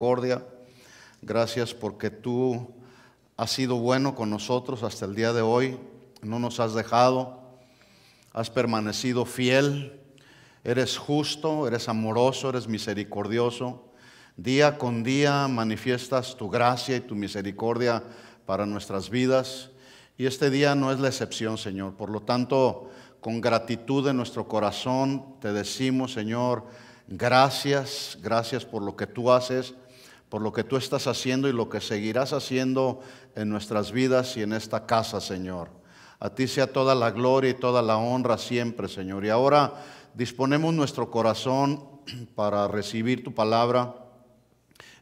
misericordia. Gracias porque tú has sido bueno con nosotros hasta el día de hoy. No nos has dejado. Has permanecido fiel. Eres justo, eres amoroso, eres misericordioso. Día con día manifiestas tu gracia y tu misericordia para nuestras vidas. Y este día no es la excepción, Señor. Por lo tanto, con gratitud en nuestro corazón te decimos, Señor, gracias, gracias por lo que tú haces por lo que tú estás haciendo y lo que seguirás haciendo en nuestras vidas y en esta casa, Señor. A ti sea toda la gloria y toda la honra siempre, Señor. Y ahora disponemos nuestro corazón para recibir tu palabra,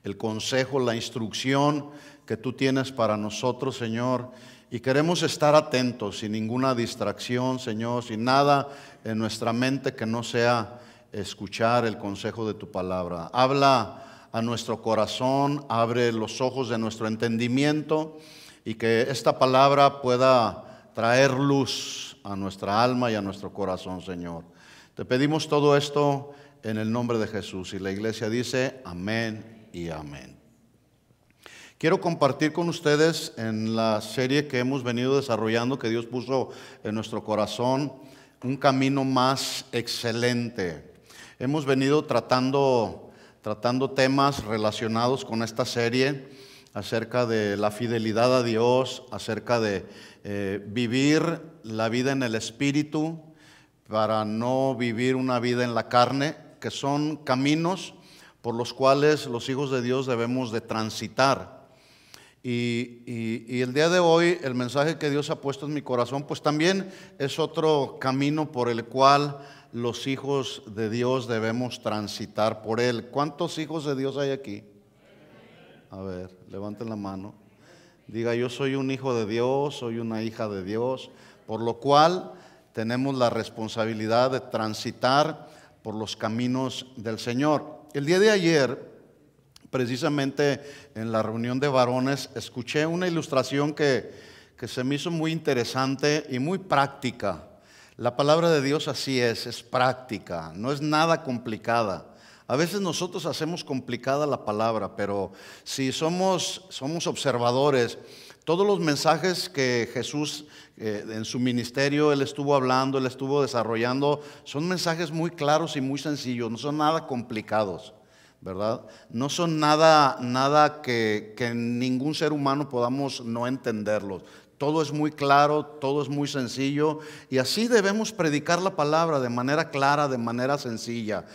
el consejo, la instrucción que tú tienes para nosotros, Señor. Y queremos estar atentos, sin ninguna distracción, Señor, sin nada en nuestra mente que no sea escuchar el consejo de tu palabra. Habla a nuestro corazón, abre los ojos de nuestro entendimiento y que esta palabra pueda traer luz a nuestra alma y a nuestro corazón, Señor. Te pedimos todo esto en el nombre de Jesús y la iglesia dice amén y amén. Quiero compartir con ustedes en la serie que hemos venido desarrollando, que Dios puso en nuestro corazón, un camino más excelente. Hemos venido tratando tratando temas relacionados con esta serie acerca de la fidelidad a Dios, acerca de eh, vivir la vida en el Espíritu para no vivir una vida en la carne, que son caminos por los cuales los hijos de Dios debemos de transitar. Y, y, el día de hoy, el mensaje que Dios ha puesto en mi corazón, pues también es otro camino por el cual los hijos de Dios debemos transitar por él. ¿Cuántos hijos de Dios hay aquí? A ver, levanten la mano. Diga, yo soy un hijo de Dios, soy una hija de Dios, por lo cual tenemos la responsabilidad de transitar por los caminos del Señor. El día de ayer, precisamente en la reunión de varones, escuché una ilustración que, que se me hizo muy interesante y muy práctica la palabra de Dios así es, es práctica, no es nada complicada. A veces nosotros hacemos complicada la palabra, pero si somos, somos observadores, todos los mensajes que Jesús eh, en su ministerio, él estuvo hablando, él estuvo desarrollando, son mensajes muy claros y muy sencillos, no son nada complicados, ¿verdad? No son nada, nada que, que ningún ser humano podamos no entenderlos, todo es muy claro, todo es muy sencillo y así debemos predicar la palabra de manera clara, de manera sencilla.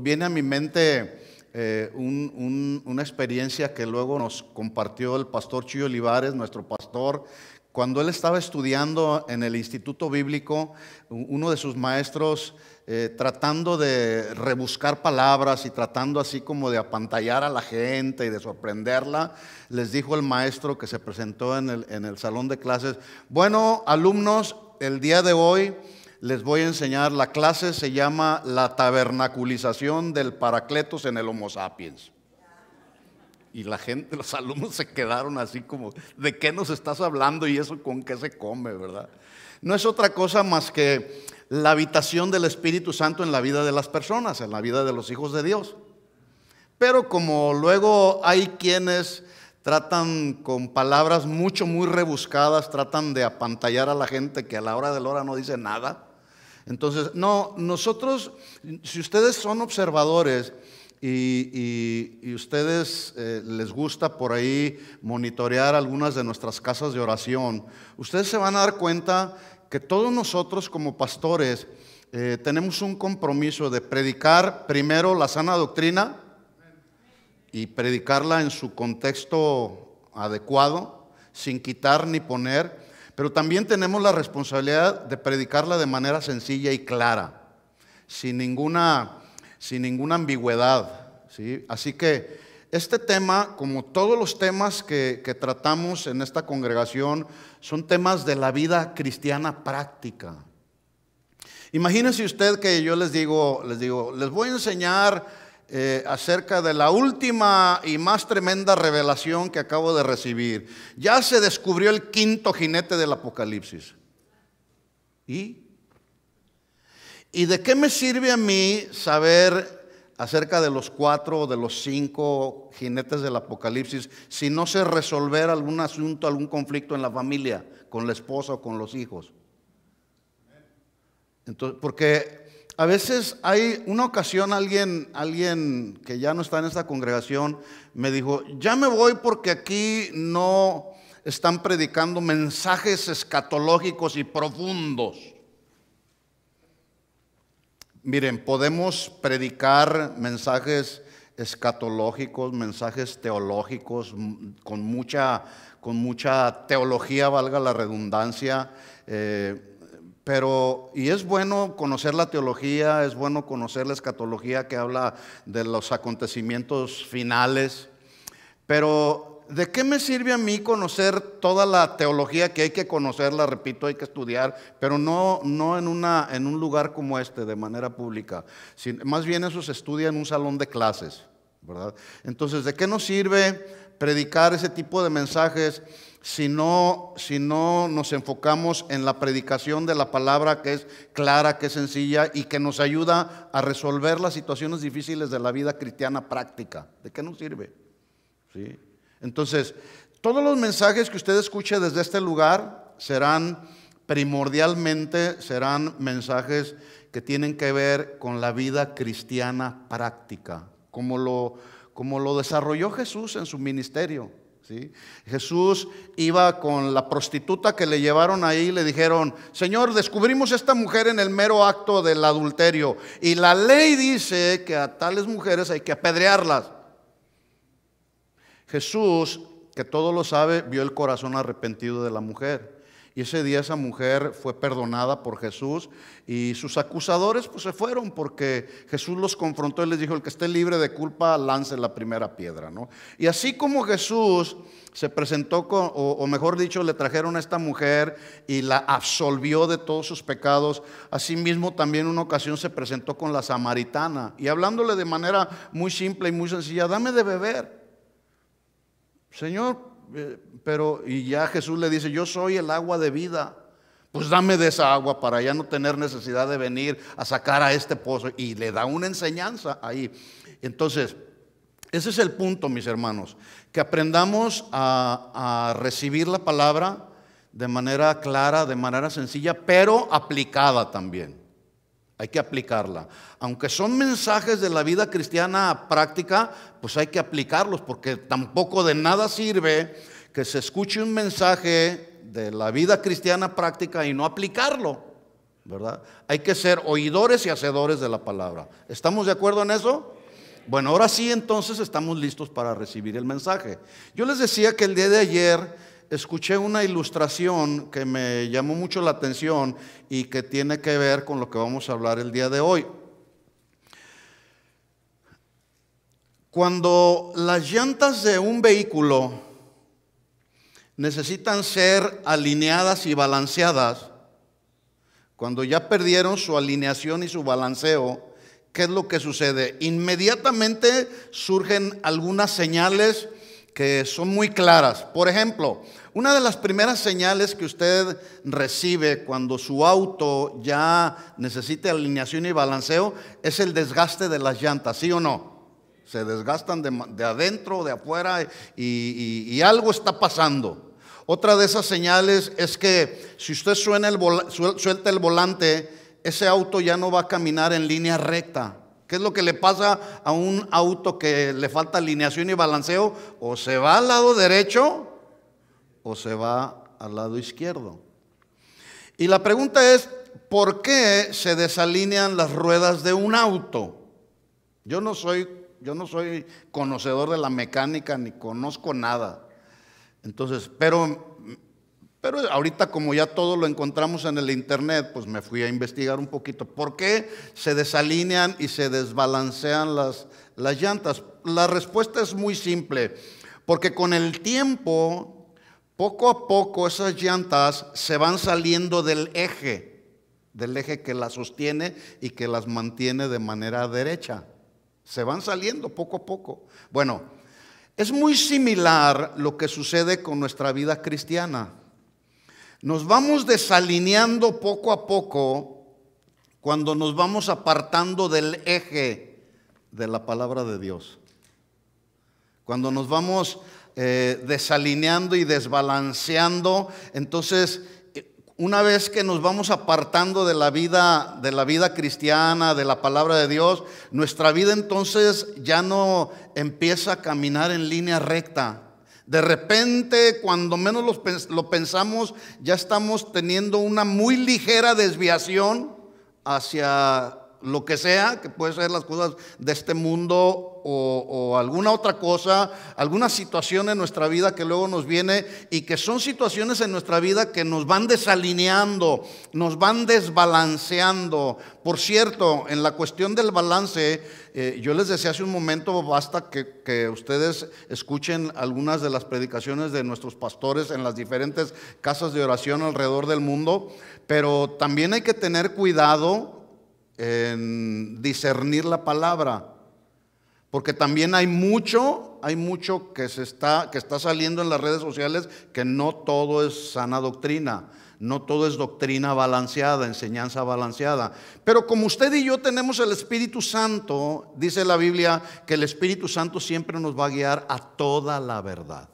viene a mi mente eh, una experiencia que luego nos compartió el pastor Chuy Olivares, nuestro pastor, cuando él estaba estudiando en el Instituto Bíblico, uno de sus maestros eh, tratando de rebuscar palabras y tratando así como de apantallar a la gente y de sorprenderla, les dijo el maestro que se presentó en el, en el salón de clases, bueno, alumnos, el día de hoy les voy a enseñar, la clase se llama la tabernaculización del paracletos en el Homo sapiens. Y la gente, los alumnos se quedaron así como, ¿de qué nos estás hablando y eso con qué se come, verdad? No es otra cosa más que la habitación del Espíritu Santo en la vida de las personas, en la vida de los hijos de Dios. Pero como luego hay quienes tratan con palabras mucho, muy rebuscadas, tratan de apantallar a la gente que a la hora de la hora no dice nada. Entonces, no, nosotros, si ustedes son observadores, y, y, ustedes eh, les gusta por ahí monitorear algunas de nuestras casas de oración, ustedes se van a dar cuenta que todos nosotros como pastores eh, tenemos un compromiso de predicar primero la sana doctrina y predicarla en su contexto adecuado, sin quitar ni poner, pero también tenemos la responsabilidad de predicarla de manera sencilla y clara, sin ninguna, sin ninguna ambigüedad. ¿sí? Así que este tema, como todos los temas que, tratamos en esta congregación, son temas de la vida cristiana práctica. Imagínense usted que yo les digo, les digo, les voy a enseñar eh, acerca de la última y más tremenda revelación que acabo de recibir. Ya se descubrió el quinto jinete del Apocalipsis. ¿Y? ¿Y de qué me sirve a mí saber acerca de los cuatro o de los cinco jinetes del Apocalipsis, si no se resolver algún asunto, algún conflicto en la familia, con la esposa o con los hijos. Entonces, porque a veces hay una ocasión, alguien, alguien que ya no está en esta congregación me dijo, ya me voy porque aquí no están predicando mensajes escatológicos y profundos. Miren, podemos predicar mensajes escatológicos, mensajes teológicos, con mucha, con mucha teología, valga la redundancia. Eh, pero, y es bueno conocer la teología, es bueno conocer la escatología que habla de los acontecimientos finales, pero ¿de qué me sirve a mí conocer toda la teología que hay que conocerla? Repito, hay que estudiar, pero no, no en, una, en un lugar como este, de manera pública. más bien eso se estudia en un salón de clases, ¿verdad? Entonces, ¿de qué nos sirve predicar ese tipo de mensajes si no, si no nos enfocamos en la predicación de la palabra que es clara, que es sencilla y que nos ayuda a resolver las situaciones difíciles de la vida cristiana práctica? ¿De qué nos sirve? ¿Sí? Entonces, todos los mensajes que usted escuche desde este lugar serán primordialmente, serán mensajes que tienen que ver con la vida cristiana práctica, como lo, como lo desarrolló Jesús en su ministerio. Jesús iba con la prostituta que le llevaron ahí y le dijeron, Señor, descubrimos esta mujer en el mero acto del adulterio y la ley dice que a tales mujeres hay que apedrearlas. Jesús, que todo lo sabe, vio el corazón arrepentido de la mujer. Y ese día esa mujer fue perdonada por Jesús y sus acusadores pues se fueron porque Jesús los confrontó y les dijo, el que esté libre de culpa lance la primera piedra, Y así como Jesús se presentó, con, o, mejor dicho, le trajeron a esta mujer y la absolvió de todos sus pecados, asimismo también una ocasión se presentó con la samaritana y hablándole de manera muy simple y muy sencilla, dame de beber. Señor, eh, pero, y ya Jesús le dice, yo soy el agua de vida. Pues dame de esa agua para ya no tener necesidad de venir a sacar a este pozo. Y le da una enseñanza ahí. Entonces, ese es el punto, mis hermanos, que aprendamos a, a recibir la palabra de manera clara, de manera sencilla, pero aplicada también. Hay que aplicarla. Aunque son mensajes de la vida cristiana práctica, pues hay que aplicarlos porque tampoco de nada sirve que se escuche un mensaje de la vida cristiana práctica y no aplicarlo, ¿verdad? Hay que ser oidores y hacedores de la palabra. ¿Estamos de acuerdo en eso? Bueno, ahora sí entonces estamos listos para recibir el mensaje. Yo les decía que el día de ayer escuché una ilustración que me llamó mucho la atención y que tiene que ver con lo que vamos a hablar el día de hoy. Cuando las llantas de un vehículo necesitan ser alineadas y balanceadas, cuando ya perdieron su alineación y su balanceo, ¿qué es lo que sucede? Inmediatamente surgen algunas señales que son muy claras. Por ejemplo, una de las primeras señales que usted recibe cuando su auto ya necesita alineación y balanceo es el desgaste de las llantas, ¿sí o no? Se desgastan de, adentro, de afuera y, algo está pasando. Otra de esas señales es que si usted suena el suelta el volante, ese auto ya no va a caminar en línea recta. ¿Qué es lo que le pasa a un auto que le falta alineación y balanceo? O se va al lado derecho o se va al lado izquierdo. Y la pregunta es, ¿por qué se desalinean las ruedas de un auto? Yo no soy, yo no soy conocedor de la mecánica ni conozco nada. Entonces, pero pero ahorita como ya todo lo encontramos en el Internet, pues me fui a investigar un poquito. ¿Por qué se desalinean y se desbalancean las, las llantas? La respuesta es muy simple, porque con el tiempo, poco a poco esas llantas se van saliendo del eje, del eje que las sostiene y que las mantiene de manera derecha. Se van saliendo poco a poco. Bueno, es muy similar lo que sucede con nuestra vida cristiana. Nos vamos desalineando poco a poco cuando nos vamos apartando del eje de la palabra de Dios. Cuando nos vamos eh, desalineando y desbalanceando, entonces eh, una vez que nos vamos apartando de la vida de la vida cristiana, de la palabra de Dios, nuestra vida entonces ya no empieza a caminar en línea recta. De repente, cuando menos lo pensamos, ya estamos teniendo una muy ligera desviación hacia lo que sea, que puede ser las cosas de este mundo o, alguna otra cosa, alguna situación en nuestra vida que luego nos viene y que son situaciones en nuestra vida que nos van desalineando, nos van desbalanceando. Por cierto, en la cuestión del balance, eh, yo les decía hace un momento, basta que, que ustedes escuchen algunas de las predicaciones de nuestros pastores en las diferentes casas de oración alrededor del mundo, pero también hay que tener cuidado en discernir la palabra, porque también hay mucho, hay mucho que se está que está saliendo en las redes sociales que no todo es sana doctrina, no todo es doctrina balanceada, enseñanza balanceada. Pero como usted y yo tenemos el Espíritu Santo, dice la Biblia que el Espíritu Santo siempre nos va a guiar a toda la verdad.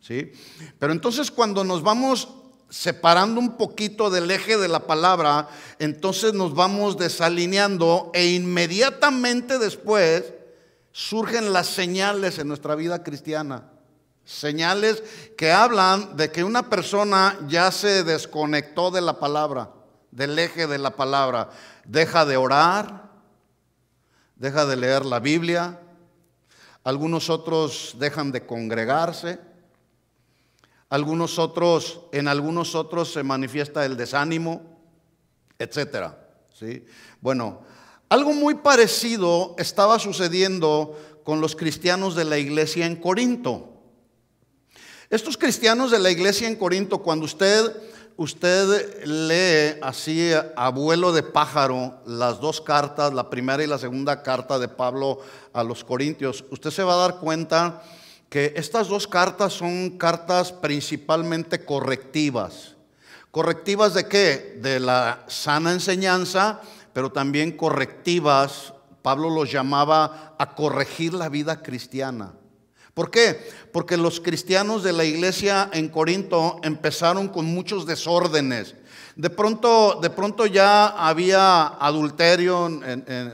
¿Sí? Pero entonces cuando nos vamos separando un poquito del eje de la palabra, entonces nos vamos desalineando e inmediatamente después surgen las señales en nuestra vida cristiana. Señales que hablan de que una persona ya se desconectó de la palabra, del eje de la palabra. Deja de orar, deja de leer la Biblia, algunos otros dejan de congregarse algunos otros, en algunos otros se manifiesta el desánimo, etcétera. ¿sí? Bueno, algo muy parecido estaba sucediendo con los cristianos de la iglesia en Corinto. Estos cristianos de la iglesia en Corinto, cuando usted, usted lee así a vuelo de pájaro las dos cartas, la primera y la segunda carta de Pablo a los Corintios, usted se va a dar cuenta que estas dos cartas son cartas principalmente correctivas. ¿Correctivas de qué? De la sana enseñanza, pero también correctivas. Pablo los llamaba a corregir la vida cristiana. ¿Por qué? Porque los cristianos de la iglesia en Corinto empezaron con muchos desórdenes de pronto, de pronto ya había adulterio,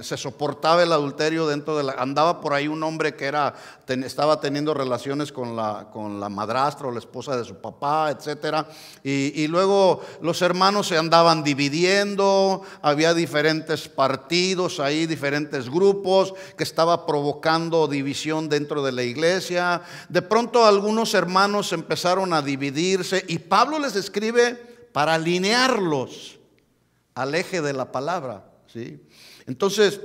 se soportaba el adulterio dentro de la... Andaba por ahí un hombre que era, estaba teniendo relaciones con la, con la madrastra o la esposa de su papá, etc. Y, y luego los hermanos se andaban dividiendo, había diferentes partidos ahí, diferentes grupos que estaba provocando división dentro de la iglesia. De pronto algunos hermanos empezaron a dividirse y Pablo les escribe para alinearlos al eje de la palabra. ¿sí? Entonces,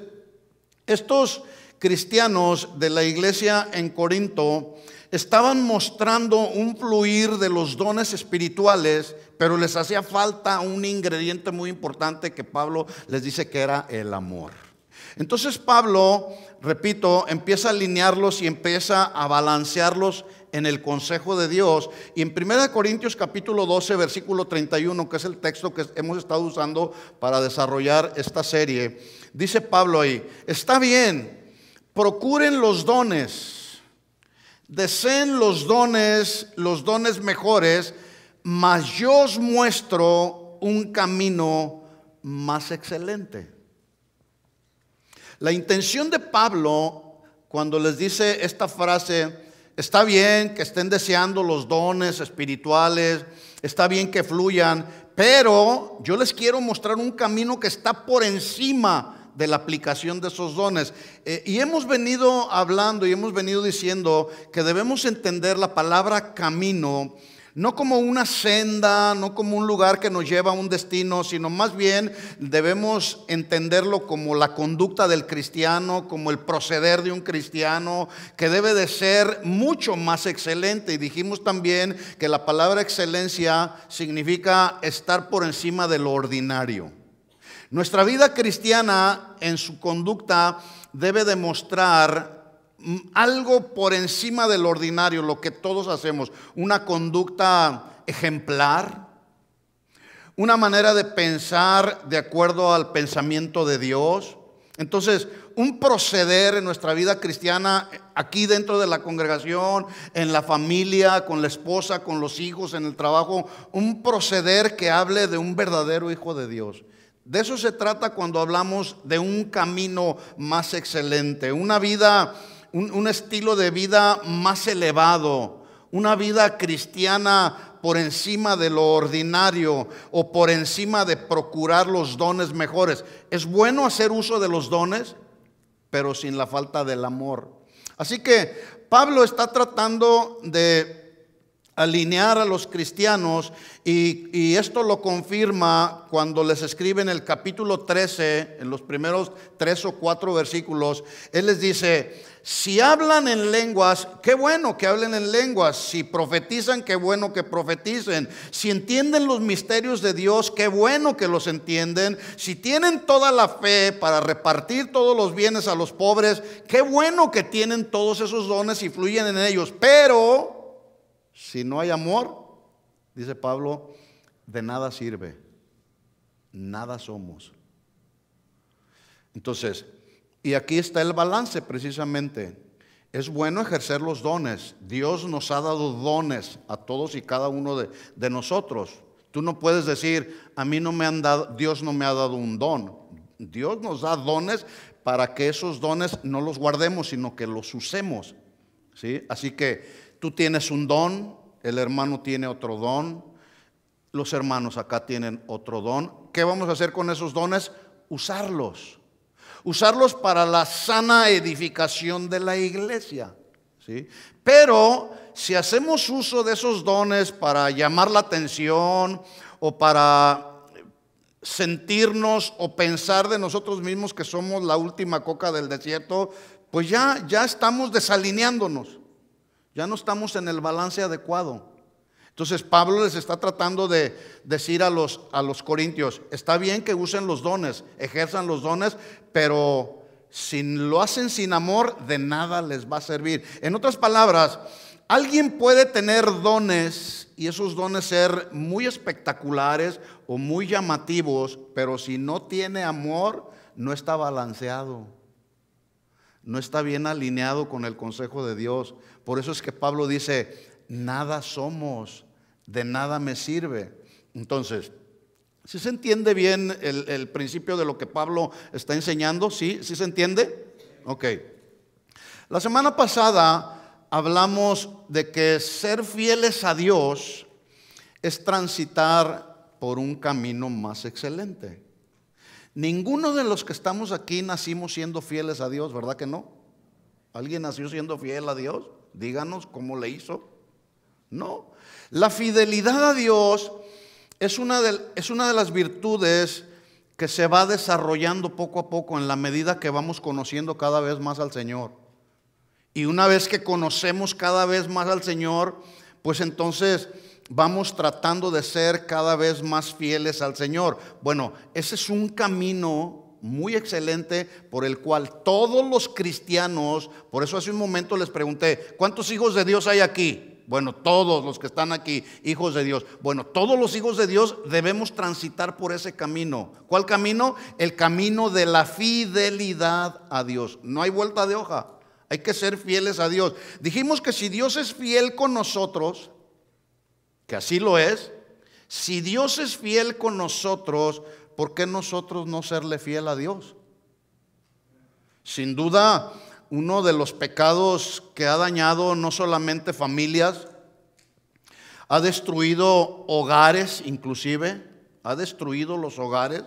estos cristianos de la iglesia en Corinto estaban mostrando un fluir de los dones espirituales, pero les hacía falta un ingrediente muy importante que Pablo les dice que era el amor. Entonces Pablo, repito, empieza a alinearlos y empieza a balancearlos en el consejo de Dios. Y en 1 Corintios capítulo 12, versículo 31, que es el texto que hemos estado usando para desarrollar esta serie, dice Pablo ahí, está bien, procuren los dones, deseen los dones, los dones mejores, mas yo os muestro un camino más excelente. La intención de Pablo cuando les dice esta frase, Está bien que estén deseando los dones espirituales, está bien que fluyan, pero yo les quiero mostrar un camino que está por encima de la aplicación de esos dones. Eh, y hemos venido hablando y hemos venido diciendo que debemos entender la palabra camino no como una senda, no como un lugar que nos lleva a un destino, sino más bien debemos entenderlo como la conducta del cristiano, como el proceder de un cristiano, que debe de ser mucho más excelente. Y dijimos también que la palabra excelencia significa estar por encima de lo ordinario. Nuestra vida cristiana en su conducta debe demostrar algo por encima del ordinario, lo que todos hacemos, una conducta ejemplar, una manera de pensar de acuerdo al pensamiento de Dios. Entonces, un proceder en nuestra vida cristiana, aquí dentro de la congregación, en la familia, con la esposa, con los hijos, en el trabajo, un proceder que hable de un verdadero hijo de Dios. De eso se trata cuando hablamos de un camino más excelente, una vida un, estilo de vida más elevado, una vida cristiana por encima de lo ordinario o por encima de procurar los dones mejores. Es bueno hacer uso de los dones, pero sin la falta del amor. Así que Pablo está tratando de alinear a los cristianos y, y, esto lo confirma cuando les escribe en el capítulo 13, en los primeros tres o cuatro versículos, él les dice, si hablan en lenguas, qué bueno que hablen en lenguas. Si profetizan, qué bueno que profeticen. Si entienden los misterios de Dios, qué bueno que los entienden. Si tienen toda la fe para repartir todos los bienes a los pobres, qué bueno que tienen todos esos dones y fluyen en ellos. Pero, si no hay amor, dice Pablo, de nada sirve. Nada somos. Entonces, y aquí está el balance precisamente. Es bueno ejercer los dones. Dios nos ha dado dones a todos y cada uno de, nosotros. Tú no puedes decir, a mí no me han dado, Dios no me ha dado un don. Dios nos da dones para que esos dones no los guardemos, sino que los usemos. ¿sí? Así que tú tienes un don, el hermano tiene otro don, los hermanos acá tienen otro don. ¿Qué vamos a hacer con esos dones? Usarlos usarlos para la sana edificación de la iglesia. Pero si hacemos uso de esos dones para llamar la atención o para sentirnos o pensar de nosotros mismos que somos la última coca del desierto, pues ya, ya estamos desalineándonos, ya no estamos en el balance adecuado. Entonces Pablo les está tratando de decir a los, a los corintios, está bien que usen los dones, ejerzan los dones, pero si lo hacen sin amor, de nada les va a servir. En otras palabras, alguien puede tener dones y esos dones ser muy espectaculares o muy llamativos, pero si no tiene amor, no está balanceado, no está bien alineado con el consejo de Dios. Por eso es que Pablo dice, nada somos de nada me sirve. Entonces, si se entiende bien el, principio de lo que Pablo está enseñando? ¿Sí? ¿Sí se entiende? Ok. La semana pasada hablamos de que ser fieles a Dios es transitar por un camino más excelente. Ninguno de los que estamos aquí nacimos siendo fieles a Dios, ¿verdad que no? ¿Alguien nació siendo fiel a Dios? Díganos cómo le hizo. No, la fidelidad a Dios es una, de, las virtudes que se va desarrollando poco a poco en la medida que vamos conociendo cada vez más al Señor. Y una vez que conocemos cada vez más al Señor, pues entonces vamos tratando de ser cada vez más fieles al Señor. Bueno, ese es un camino muy excelente por el cual todos los cristianos, por eso hace un momento les pregunté, ¿cuántos hijos de Dios hay aquí? Bueno, todos los que están aquí, hijos de Dios. Bueno, todos los hijos de Dios debemos transitar por ese camino. ¿Cuál camino? El camino de la fidelidad a Dios. No hay vuelta de hoja. Hay que ser fieles a Dios. Dijimos que si Dios es fiel con nosotros, que así lo es, si Dios es fiel con nosotros, ¿por qué nosotros no serle fiel a Dios? Sin duda, uno de los pecados que ha dañado no solamente familias, ha destruido hogares inclusive, ha destruido los hogares,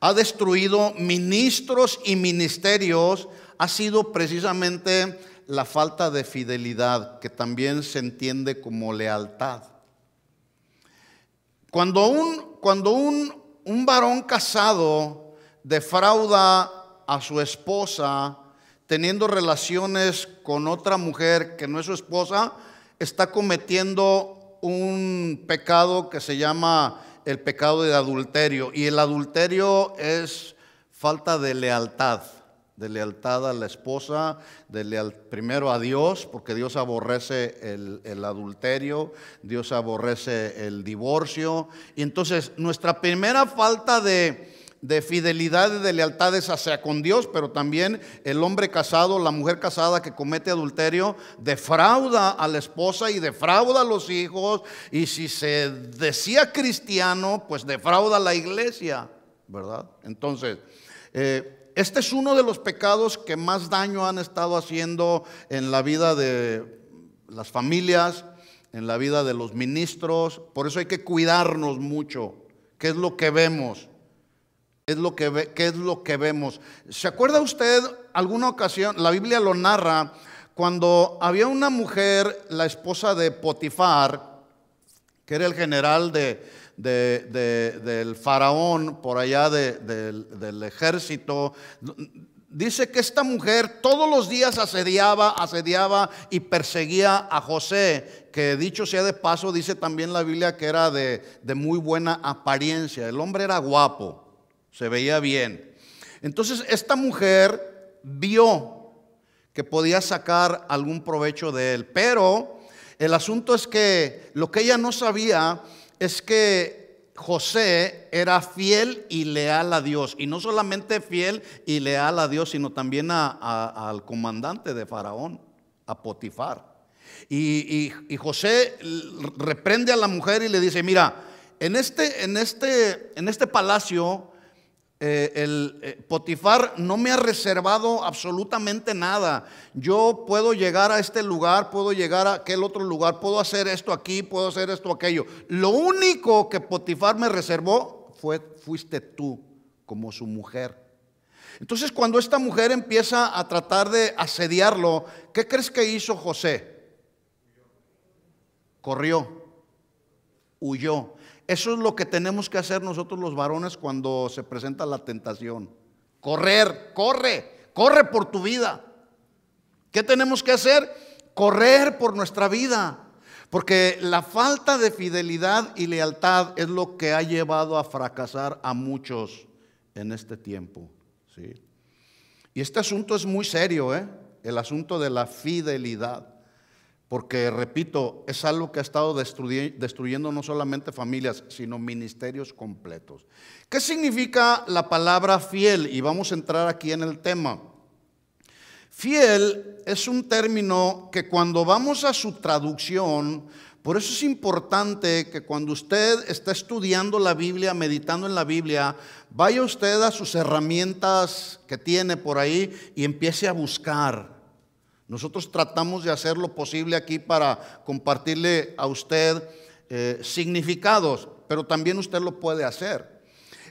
ha destruido ministros y ministerios, ha sido precisamente la falta de fidelidad, que también se entiende como lealtad. Cuando un, cuando un varón casado defrauda a su esposa, teniendo relaciones con otra mujer que no es su esposa, está cometiendo un pecado que se llama el pecado de adulterio. Y el adulterio es falta de lealtad, de lealtad a la esposa, de leal, primero a Dios, porque Dios aborrece el adulterio, Dios aborrece el divorcio. Y entonces nuestra primera falta de de fidelidad y de lealtades hacia con Dios, pero también el hombre casado, la mujer casada que comete adulterio, defrauda a la esposa y defrauda a los hijos, y si se decía cristiano, pues defrauda a la iglesia, ¿verdad? Entonces, eh, este es uno de los pecados que más daño han estado haciendo en la vida de las familias, en la vida de los ministros, por eso hay que cuidarnos mucho, qué es lo que vemos es lo que ¿Qué es lo que vemos? ¿Se acuerda usted alguna ocasión, la Biblia lo narra, cuando había una mujer, la esposa de Potifar, que era el general del faraón por allá del, ejército, dice que esta mujer todos los días asediaba, asediaba y perseguía a José, que dicho sea de paso, dice también la Biblia que era de muy buena apariencia, el hombre era guapo se veía bien. Entonces esta mujer vio que podía sacar algún provecho de él, pero el asunto es que lo que ella no sabía es que José era fiel y leal a Dios, y no solamente fiel y leal a Dios, sino también al comandante de Faraón, a Potifar. Y, José reprende a la mujer y le dice, mira, en este, en este, en este palacio eh, el eh, Potifar no me ha reservado absolutamente nada. Yo puedo llegar a este lugar, puedo llegar a aquel otro lugar, puedo hacer esto aquí, puedo hacer esto aquello. Lo único que Potifar me reservó fue fuiste tú como su mujer. Entonces cuando esta mujer empieza a tratar de asediarlo, ¿qué crees que hizo José? Corrió, huyó. Eso es lo que tenemos que hacer nosotros los varones cuando se presenta la tentación. Correr, corre, corre por tu vida. ¿Qué tenemos que hacer? Correr por nuestra vida. Porque la falta de fidelidad y lealtad es lo que ha llevado a fracasar a muchos en este tiempo. ¿sí? Y este asunto es muy serio, ¿eh? el asunto de la fidelidad. Porque, repito, es algo que ha estado destruyendo no solamente familias, sino ministerios completos. ¿Qué significa la palabra fiel? Y vamos a entrar aquí en el tema. Fiel es un término que cuando vamos a su traducción, por eso es importante que cuando usted está estudiando la Biblia, meditando en la Biblia, vaya usted a sus herramientas que tiene por ahí y empiece a buscar. Nosotros tratamos de hacer lo posible aquí para compartirle a usted eh, significados, pero también usted lo puede hacer.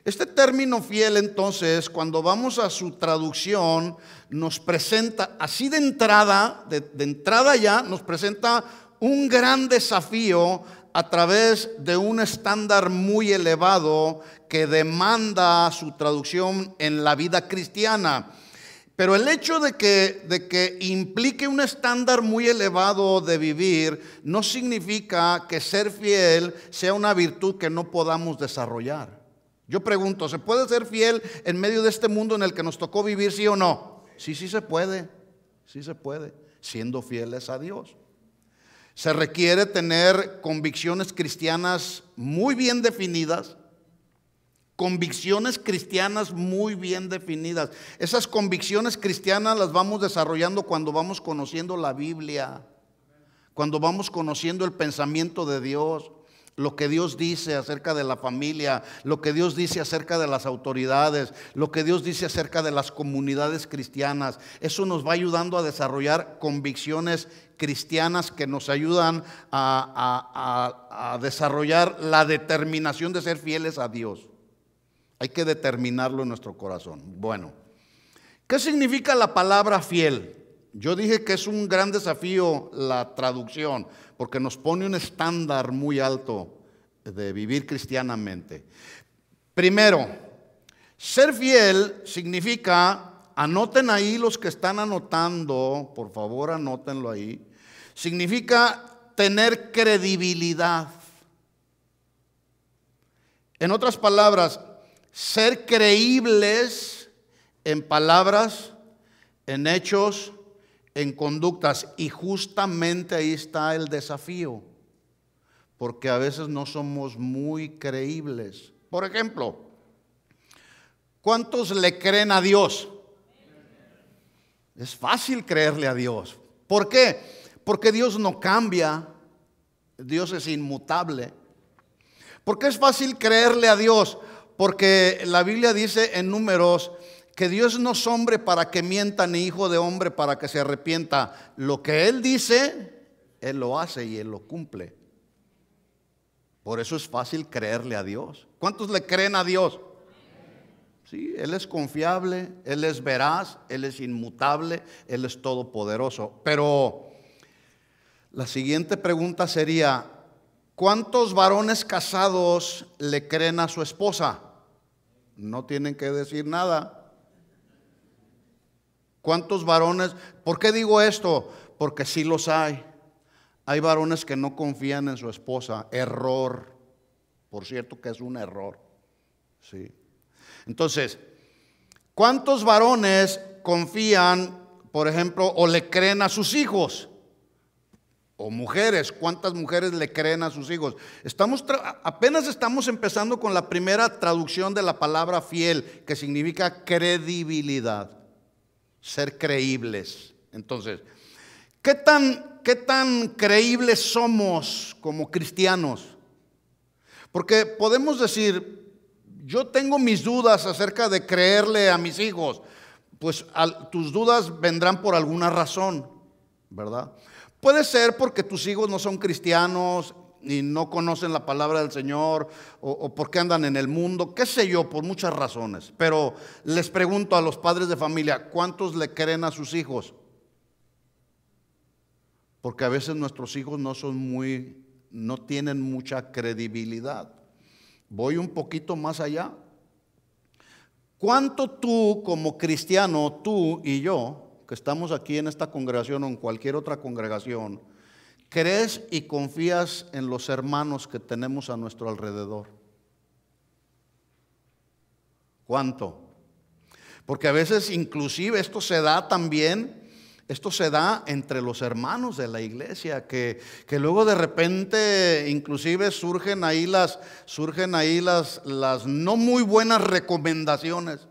Este término fiel entonces, cuando vamos a su traducción, nos presenta, así de entrada, de entrada ya, nos presenta un gran desafío a través de un estándar muy elevado que demanda su traducción en la vida cristiana. Pero el hecho de que, implique un estándar muy elevado de vivir no significa que ser fiel sea una virtud que no podamos desarrollar. Yo pregunto, ¿se puede ser fiel en medio de este mundo en el que nos tocó vivir, sí o no? Sí, sí se puede, sí se puede, siendo fieles a Dios. Se requiere tener convicciones cristianas muy bien definidas Convicciones cristianas muy bien definidas. Esas convicciones cristianas las vamos desarrollando cuando vamos conociendo la Biblia, cuando vamos conociendo el pensamiento de Dios lo que Dios dice acerca de la familia, lo que Dios dice acerca de las autoridades, lo que Dios dice acerca de las comunidades cristianas. Eso nos va ayudando a desarrollar convicciones cristianas que nos ayudan a, desarrollar la determinación de ser fieles a Dios. Hay que determinarlo en nuestro corazón. Bueno, ¿qué significa la palabra fiel? Yo dije que es un gran desafío la traducción, porque nos pone un estándar muy alto de vivir cristianamente. Primero, ser fiel significa, anoten ahí los que están anotando, por favor anótenlo ahí, significa tener credibilidad. En otras palabras, ser creíbles en palabras, en hechos, en conductas. Y justamente ahí está el desafío, porque a veces no somos muy creíbles. Por ejemplo, ¿cuántos le creen a Dios? Es fácil creerle a Dios. ¿Por qué? Porque Dios no cambia, Dios es inmutable. ¿por qué es fácil creerle a Dios porque la Biblia dice en números que Dios no es hombre para que mienta, ni hijo de hombre para que se arrepienta. Lo que Él dice, Él lo hace y Él lo cumple. Por eso es fácil creerle a Dios. ¿Cuántos le creen a Dios? Sí, Él es confiable, Él es veraz, Él es inmutable, Él es todopoderoso. Pero la siguiente pregunta sería, ¿cuántos varones casados le creen a su esposa? no tienen que decir nada. ¿Cuántos varones? ¿Por qué digo esto? Porque sí los hay. Hay varones que no confían en su esposa. Error. Por cierto que es un error. Sí. Entonces, ¿cuántos varones confían, por ejemplo, o le creen a sus hijos? O mujeres, ¿cuántas mujeres le creen a sus hijos? Estamos apenas estamos empezando con la primera traducción de la palabra fiel, que significa credibilidad, ser creíbles. Entonces, ¿qué tan, qué tan creíbles somos como cristianos? Porque podemos decir, yo tengo mis dudas acerca de creerle a mis hijos. Pues tus dudas vendrán por alguna razón, ¿verdad? Puede ser porque tus hijos no son cristianos y no conocen la palabra del Señor o, porque andan en el mundo, qué sé yo, por muchas razones. Pero les pregunto a los padres de familia, ¿cuántos le creen a sus hijos? Porque a veces nuestros hijos no son muy, no tienen mucha credibilidad. Voy un poquito más allá. ¿Cuánto tú como cristiano, tú y yo, que estamos aquí en esta congregación o en cualquier otra congregación, crees y confías en los hermanos que tenemos a nuestro alrededor. ¿Cuánto? Porque a veces inclusive esto se da también, esto se da entre los hermanos de la iglesia, que, luego de repente inclusive surgen ahí las, surgen ahí las, las no muy buenas recomendaciones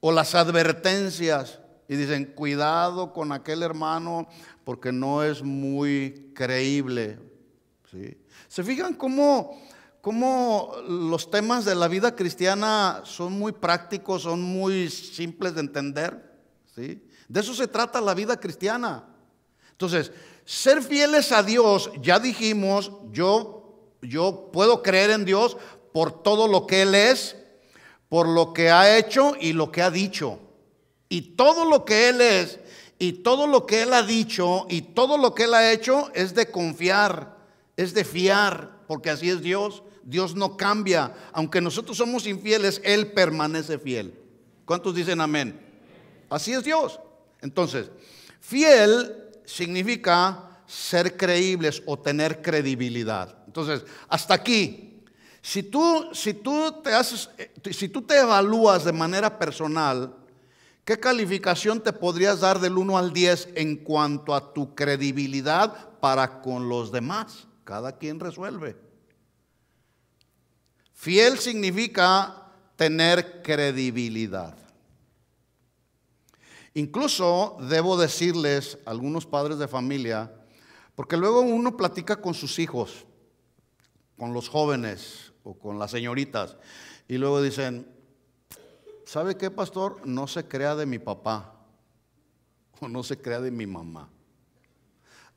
o las advertencias y dicen, cuidado con aquel hermano porque no es muy creíble. ¿Sí? ¿Se fijan cómo, cómo los temas de la vida cristiana son muy prácticos, son muy simples de entender? ¿Sí? De eso se trata la vida cristiana. Entonces, ser fieles a Dios, ya dijimos, yo, yo puedo creer en Dios por todo lo que Él es, por lo que ha hecho y lo que ha dicho. Y todo lo que Él es, y todo lo que Él ha dicho, y todo lo que Él ha hecho es de confiar, es de fiar, porque así es Dios. Dios no cambia. Aunque nosotros somos infieles, Él permanece fiel. ¿Cuántos dicen amén? Así es Dios. Entonces, fiel significa ser creíbles o tener credibilidad. Entonces, hasta aquí, si tú, si tú, te, eh, si tú te evalúas de manera personal, ¿Qué calificación te podrías dar del 1 al 10 en cuanto a tu credibilidad para con los demás? Cada quien resuelve. Fiel significa tener credibilidad. Incluso debo decirles a algunos padres de familia, porque luego uno platica con sus hijos, con los jóvenes o con las señoritas, y luego dicen, ¿sabe qué, pastor? No se crea de mi papá o no se crea de mi mamá.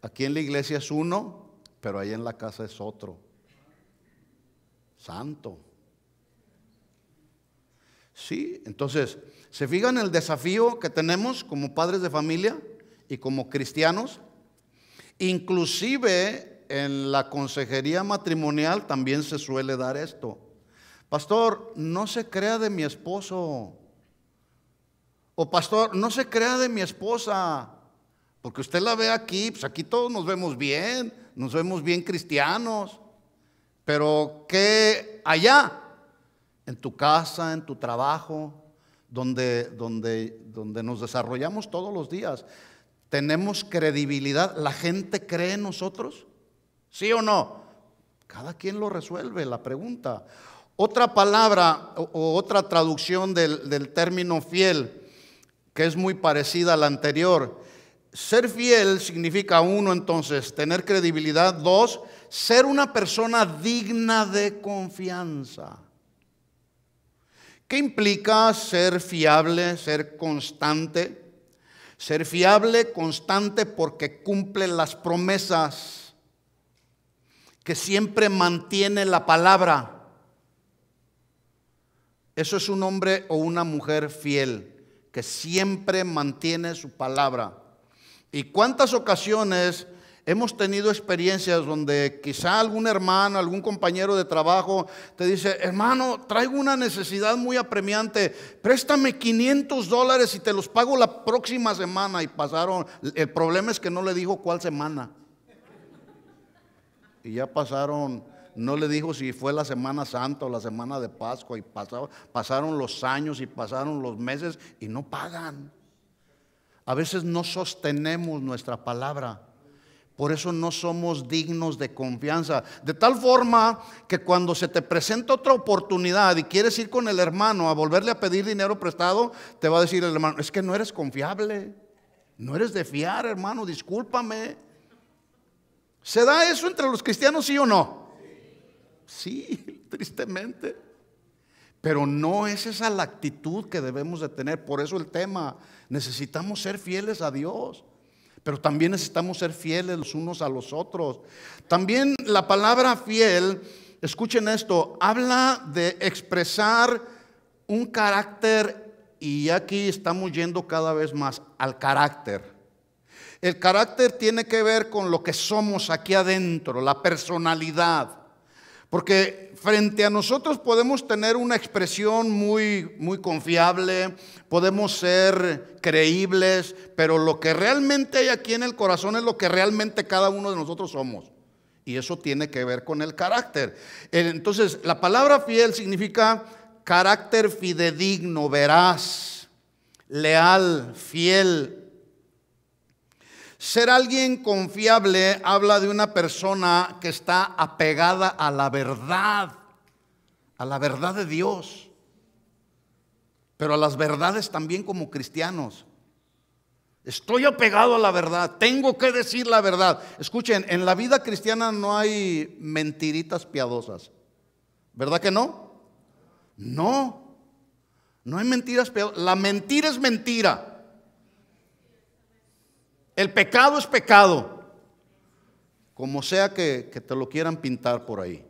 Aquí en la iglesia es uno, pero ahí en la casa es otro. Santo. Sí, entonces, ¿se fijan el desafío que tenemos como padres de familia y como cristianos? Inclusive en la consejería matrimonial también se suele dar esto. Pastor, no se crea de mi esposo. O pastor, no se crea de mi esposa. Porque usted la ve aquí, pues aquí todos nos vemos bien, nos vemos bien cristianos. Pero ¿qué allá? En tu casa, en tu trabajo, donde, donde, donde nos desarrollamos todos los días. ¿Tenemos credibilidad? ¿La gente cree en nosotros? ¿Sí o no? Cada quien lo resuelve la pregunta. Otra palabra o, otra traducción del, del término fiel, que es muy parecida a la anterior. Ser fiel significa, uno, entonces, tener credibilidad. Dos, ser una persona digna de confianza. ¿Qué implica ser fiable, ser constante? Ser fiable, constante porque cumple las promesas, que siempre mantiene la palabra. Eso es un hombre o una mujer fiel, que siempre mantiene su palabra. ¿Y cuántas ocasiones hemos tenido experiencias donde quizá algún hermano, algún compañero de trabajo te dice, hermano, traigo una necesidad muy apremiante, préstame 500 dólares y te los pago la próxima semana? Y pasaron, el problema es que no le dijo cuál semana. Y ya pasaron no le dijo si fue la Semana Santa o la Semana de Pascua y pasaron los años y pasaron los meses y no pagan. A veces no sostenemos nuestra palabra. Por eso no somos dignos de confianza. De tal forma que cuando se te presenta otra oportunidad y quieres ir con el hermano a volverle a pedir dinero prestado, te va a decir el hermano, es que no eres confiable, no eres de fiar, hermano, discúlpame. ¿Se da eso entre los cristianos, sí o no? Sí, tristemente. Pero no es esa la actitud que debemos de tener. Por eso el tema, necesitamos ser fieles a Dios. Pero también necesitamos ser fieles los unos a los otros. También la palabra fiel, escuchen esto, habla de expresar un carácter y aquí estamos yendo cada vez más al carácter. El carácter tiene que ver con lo que somos aquí adentro, la personalidad. Porque frente a nosotros podemos tener una expresión muy, muy confiable, podemos ser creíbles, pero lo que realmente hay aquí en el corazón es lo que realmente cada uno de nosotros somos. Y eso tiene que ver con el carácter. Eh, entonces, la palabra fiel significa carácter fidedigno, veraz, leal, fiel, ser alguien confiable habla de una persona que está apegada a la verdad, a la verdad de Dios, pero a las verdades también como cristianos. Estoy apegado a la verdad, tengo que decir la verdad. Escuchen, en la vida cristiana no hay mentiritas piadosas, ¿verdad que no? No, no hay mentiras piadosas. La mentira es mentira. El pecado es pecado, como sea que, te lo quieran pintar por ahí.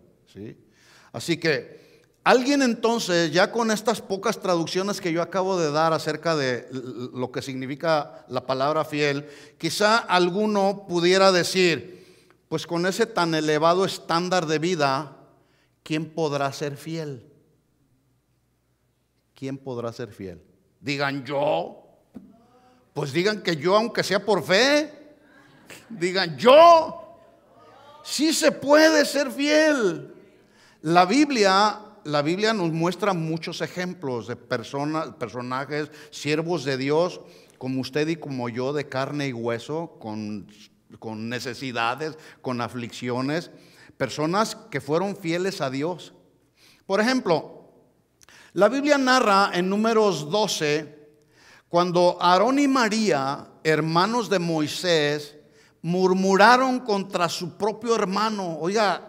Así que alguien entonces, ya con estas pocas traducciones que yo acabo de dar acerca de lo que significa la palabra fiel, quizá alguno pudiera decir, pues con ese tan elevado estándar de vida, ¿quién podrá ser fiel? ¿Quién podrá ser fiel? Digan yo, pues digan que yo, aunque sea por fe, digan yo, sí se puede ser fiel. La Biblia, la Biblia nos muestra muchos ejemplos de personas, personajes, siervos de Dios, como usted y como yo, de carne y hueso, con, con necesidades, con aflicciones, personas que fueron fieles a Dios. Por ejemplo, la Biblia narra en números 12, cuando Aarón y María, hermanos de Moisés, murmuraron contra su propio hermano, oiga,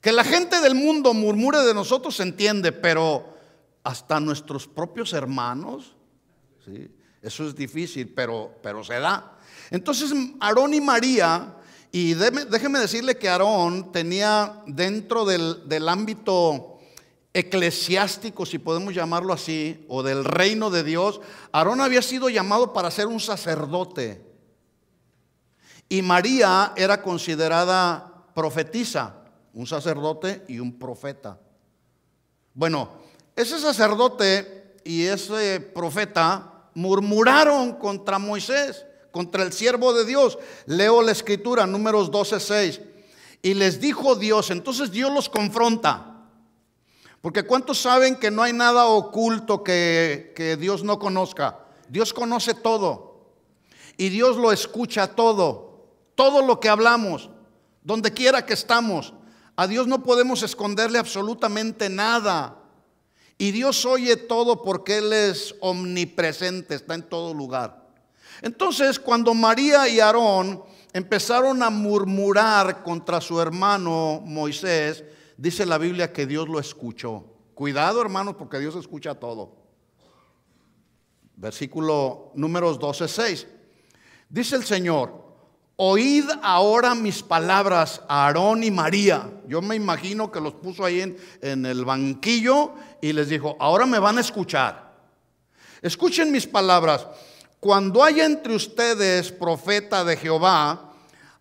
que la gente del mundo murmure de nosotros se entiende, pero hasta nuestros propios hermanos, ¿sí? eso es difícil, pero, pero se da. Entonces Aarón y María, y déjeme, decirle que Aarón tenía dentro del, del ámbito eclesiástico, si podemos llamarlo así, o del reino de Dios, Aarón había sido llamado para ser un sacerdote. Y María era considerada profetisa, un sacerdote y un profeta. Bueno, ese sacerdote y ese profeta murmuraron contra Moisés, contra el siervo de Dios. Leo la escritura, números 12, 6. Y les dijo Dios, entonces Dios los confronta. Porque ¿cuántos saben que no hay nada oculto que, Dios no conozca? Dios conoce todo y Dios lo escucha todo, todo lo que hablamos, donde quiera que estamos. A Dios no podemos esconderle absolutamente nada. Y Dios oye todo porque Él es omnipresente, está en todo lugar. Entonces, cuando María y Aarón empezaron a murmurar contra su hermano Moisés, dice la Biblia que Dios lo escuchó. Cuidado, hermanos, porque Dios escucha todo. Versículo números 12, Dice el Señor, oíd ahora mis palabras, a Aarón y María. Yo me imagino que los puso ahí en, en el banquillo y les dijo, ahora me van a escuchar. Escuchen mis palabras. Cuando haya entre ustedes profeta de Jehová,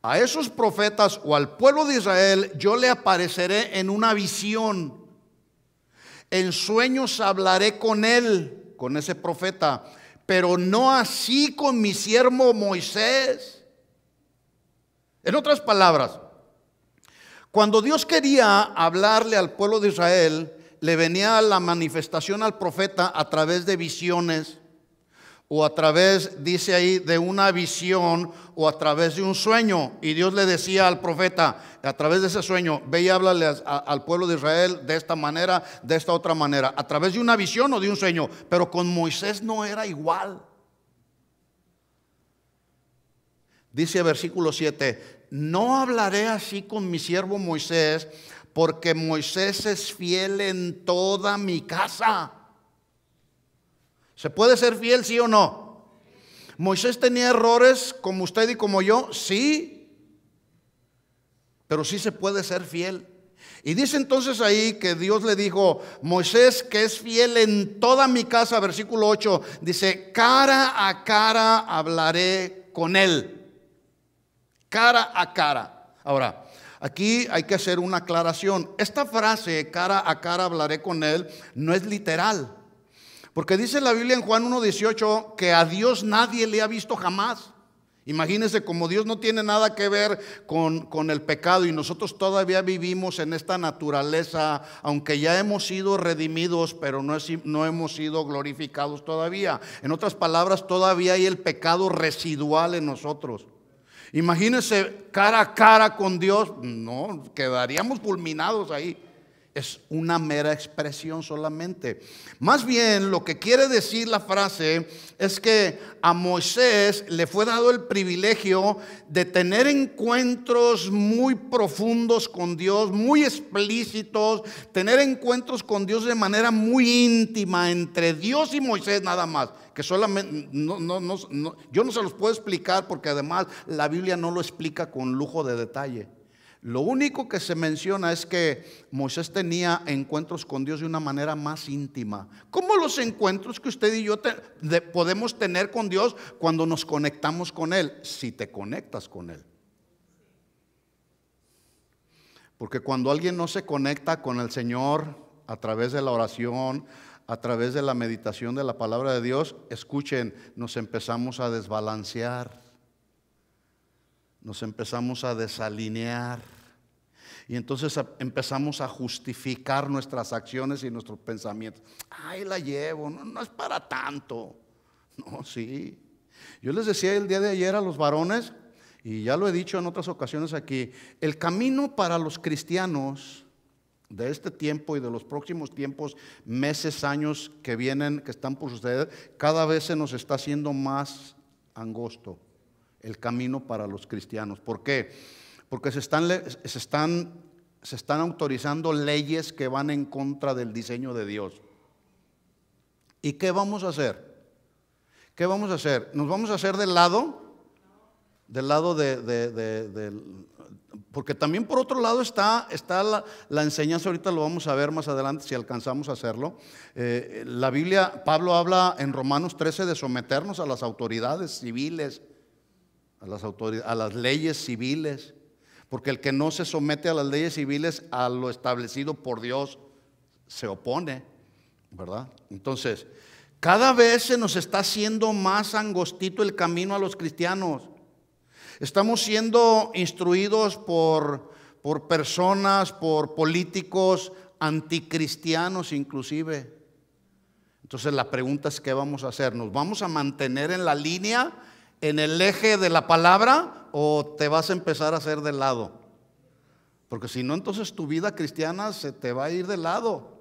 a esos profetas o al pueblo de Israel, yo le apareceré en una visión. En sueños hablaré con él, con ese profeta, pero no así con mi siervo Moisés. En otras palabras, cuando Dios quería hablarle al pueblo de Israel, le venía la manifestación al profeta a través de visiones o a través, dice ahí, de una visión o a través de un sueño. Y Dios le decía al profeta, a través de ese sueño, ve y háblale al pueblo de Israel de esta manera, de esta otra manera, a través de una visión o de un sueño. Pero con Moisés no era igual. Dice versículo 7, no hablaré así con mi siervo Moisés, porque Moisés es fiel en toda mi casa. ¿Se puede ser fiel, sí o no? ¿Moisés tenía errores como usted y como yo? Sí. Pero sí se puede ser fiel. Y dice entonces ahí que Dios le dijo, Moisés que es fiel en toda mi casa, versículo 8, dice, cara a cara hablaré con él. Cara a cara. Ahora, aquí hay que hacer una aclaración. Esta frase, cara a cara hablaré con él, no es literal. Porque dice la Biblia en Juan 1.18 que a Dios nadie le ha visto jamás. Imagínense como Dios no tiene nada que ver con, el pecado y nosotros todavía vivimos en esta naturaleza, aunque ya hemos sido redimidos, pero no, no hemos sido glorificados todavía. En otras palabras, todavía hay el pecado residual en nosotros. Imagínense cara a cara con Dios, no, quedaríamos fulminados ahí es una mera expresión solamente. Más bien lo que quiere decir la frase es que a Moisés le fue dado el privilegio de tener encuentros muy profundos con Dios, muy explícitos, tener encuentros con Dios de manera muy íntima entre Dios y Moisés nada más, que solamente, no, no, no, yo no se los puedo explicar porque además la Biblia no lo explica con lujo de detalle. Lo único que se menciona es que Moisés tenía encuentros con Dios de una manera más íntima. ¿Cómo los encuentros que usted y yo podemos tener con Dios cuando nos conectamos con Él? Si te conectas con Él. Porque cuando alguien no se conecta con el Señor a través de la oración, a través de la meditación de la palabra de Dios, escuchen, nos empezamos a desbalancear, nos empezamos a desalinear. Y entonces empezamos a justificar nuestras acciones y nuestros pensamientos. Ay, la llevo, no, es para tanto. No, sí. Yo les decía el día de ayer a los varones, y ya lo he dicho en otras ocasiones aquí, el camino para los cristianos de este tiempo y de los próximos tiempos, meses, años que vienen, que están por suceder, cada vez se nos está haciendo más angosto el camino para los cristianos. ¿Por qué? porque se están, están, se están autorizando leyes que van en contra del diseño de Dios. ¿Y qué vamos a hacer? ¿Qué vamos a hacer? ¿Nos vamos a hacer del lado? Del lado de... porque también por otro lado está, está la, enseñanza, ahorita lo vamos a ver más adelante si alcanzamos a hacerlo. Eh, la Biblia, Pablo habla en Romanos 13 de someternos a las autoridades civiles, a las, autoridades, a las leyes civiles. Porque el que no se somete a las leyes civiles, a lo establecido por Dios, se opone, ¿verdad? Entonces, cada vez se nos está haciendo más angostito el camino a los cristianos. Estamos siendo instruidos por, por personas, por políticos anticristianos inclusive. Entonces la pregunta es, ¿qué vamos a hacer? ¿Nos vamos a mantener en la línea en el eje de la palabra o te vas a empezar a hacer de lado. Porque si no, entonces tu vida cristiana se te va a ir de lado.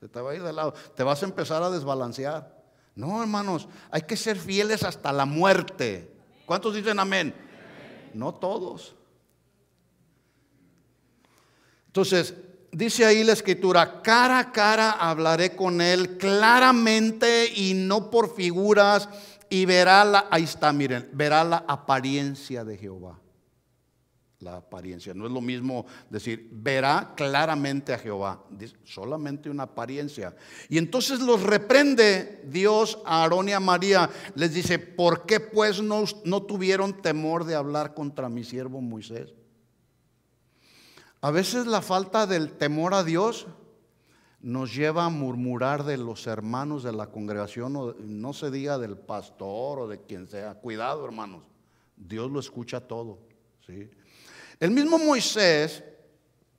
Se te va a ir de lado. Te vas a empezar a desbalancear. No, hermanos, hay que ser fieles hasta la muerte. ¿Cuántos dicen amén? No todos. Entonces, dice ahí la escritura, cara a cara hablaré con él claramente y no por figuras y verá la, ahí está, miren, verá la apariencia de Jehová. La apariencia, no es lo mismo decir, verá claramente a Jehová, solamente una apariencia. Y entonces los reprende Dios a Aarón y a María, les dice, ¿por qué pues no, no tuvieron temor de hablar contra mi siervo Moisés? A veces la falta del temor a Dios nos lleva a murmurar de los hermanos de la congregación, no se diga del pastor o de quien sea. Cuidado, hermanos. Dios lo escucha todo. El mismo Moisés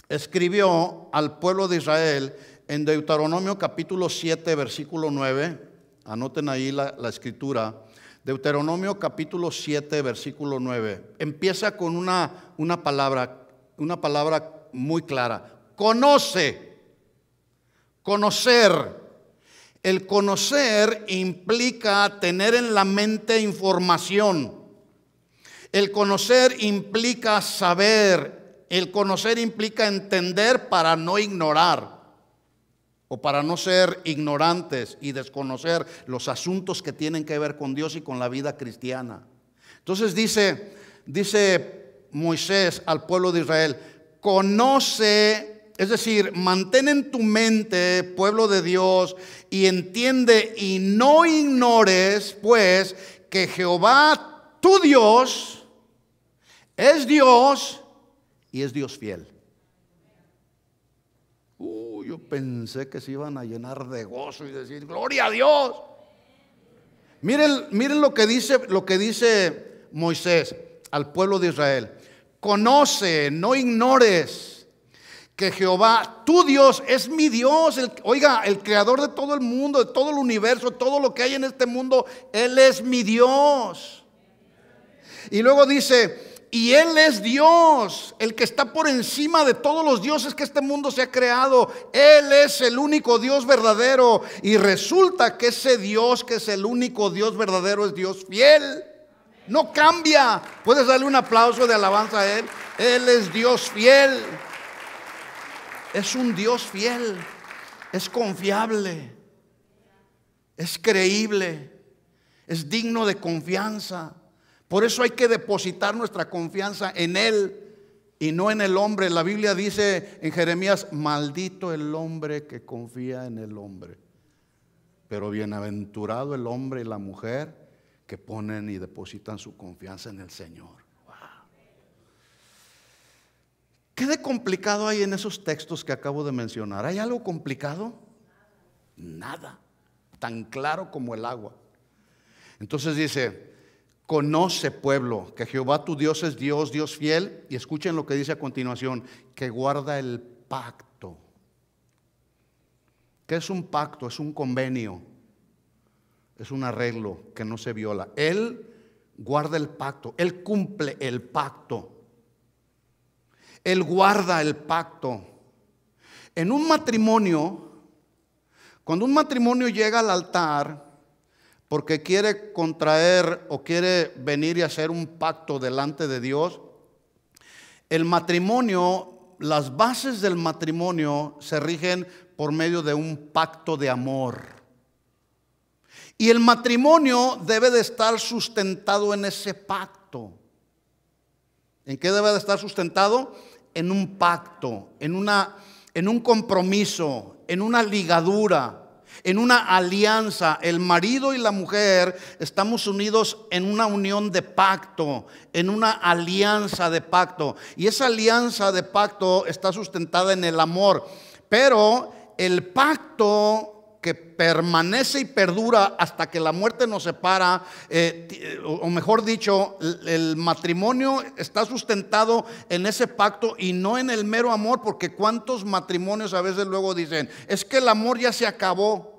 escribió al pueblo de Israel en Deuteronomio capítulo 7, versículo 9. Anoten ahí la, escritura. Deuteronomio capítulo 7, versículo 9. Empieza con una palabra, una palabra muy clara. Conoce Conocer. El conocer implica tener en la mente información. El conocer implica saber. El conocer implica entender para no ignorar o para no ser ignorantes y desconocer los asuntos que tienen que ver con Dios y con la vida cristiana. Entonces dice, dice Moisés al pueblo de Israel, conoce es decir, mantén en tu mente, pueblo de Dios, y entiende y no ignores, pues, que Jehová, tu Dios, es Dios y es Dios fiel. Uh, yo pensé que se iban a llenar de gozo y decir, gloria a Dios. Miren, miren lo que dice, lo que dice Moisés al pueblo de Israel. Conoce, no ignores que Jehová, tu Dios, es mi Dios, oiga, el creador de todo el mundo, de todo el universo, todo lo que hay en este mundo, Él es mi Dios. Y luego dice, y Él es Dios, el que está por encima de todos los dioses que este mundo se ha creado. Él es el único Dios verdadero. Y resulta que ese Dios, que es el único Dios verdadero, es Dios fiel. No cambia. Puedes darle un aplauso de alabanza a Él. Él es Dios fiel. Es un Dios fiel, es confiable, es creíble, es digno de confianza. Por eso hay que depositar nuestra confianza en Él y no en el hombre. La Biblia dice en Jeremías, maldito el hombre que confía en el hombre. Pero bienaventurado el hombre y la mujer que ponen y depositan su confianza en el Señor. ¿Qué de complicado hay en esos textos que acabo de mencionar? ¿Hay algo complicado? Nada, tan claro como el agua. Entonces dice, conoce pueblo, que Jehová tu Dios es Dios, Dios fiel, y escuchen lo que dice a continuación, que guarda el pacto. ¿Qué es un pacto? Es un convenio, es un arreglo que no se viola. Él guarda el pacto, él cumple el pacto. Él guarda el pacto. En un matrimonio, cuando un matrimonio llega al altar porque quiere contraer o quiere venir y hacer un pacto delante de Dios, el matrimonio, las bases del matrimonio se rigen por medio de un pacto de amor. Y el matrimonio debe de estar sustentado en ese pacto. ¿En qué debe de estar sustentado? En un pacto, en, una, en un compromiso, en una ligadura, en una alianza. El marido y la mujer estamos unidos en una unión de pacto, en una alianza de pacto. Y esa alianza de pacto está sustentada en el amor. Pero el pacto que permanece y perdura hasta que la muerte nos separa, eh, o mejor dicho, el matrimonio está sustentado en ese pacto y no en el mero amor, porque cuántos matrimonios a veces luego dicen, es que el amor ya se acabó.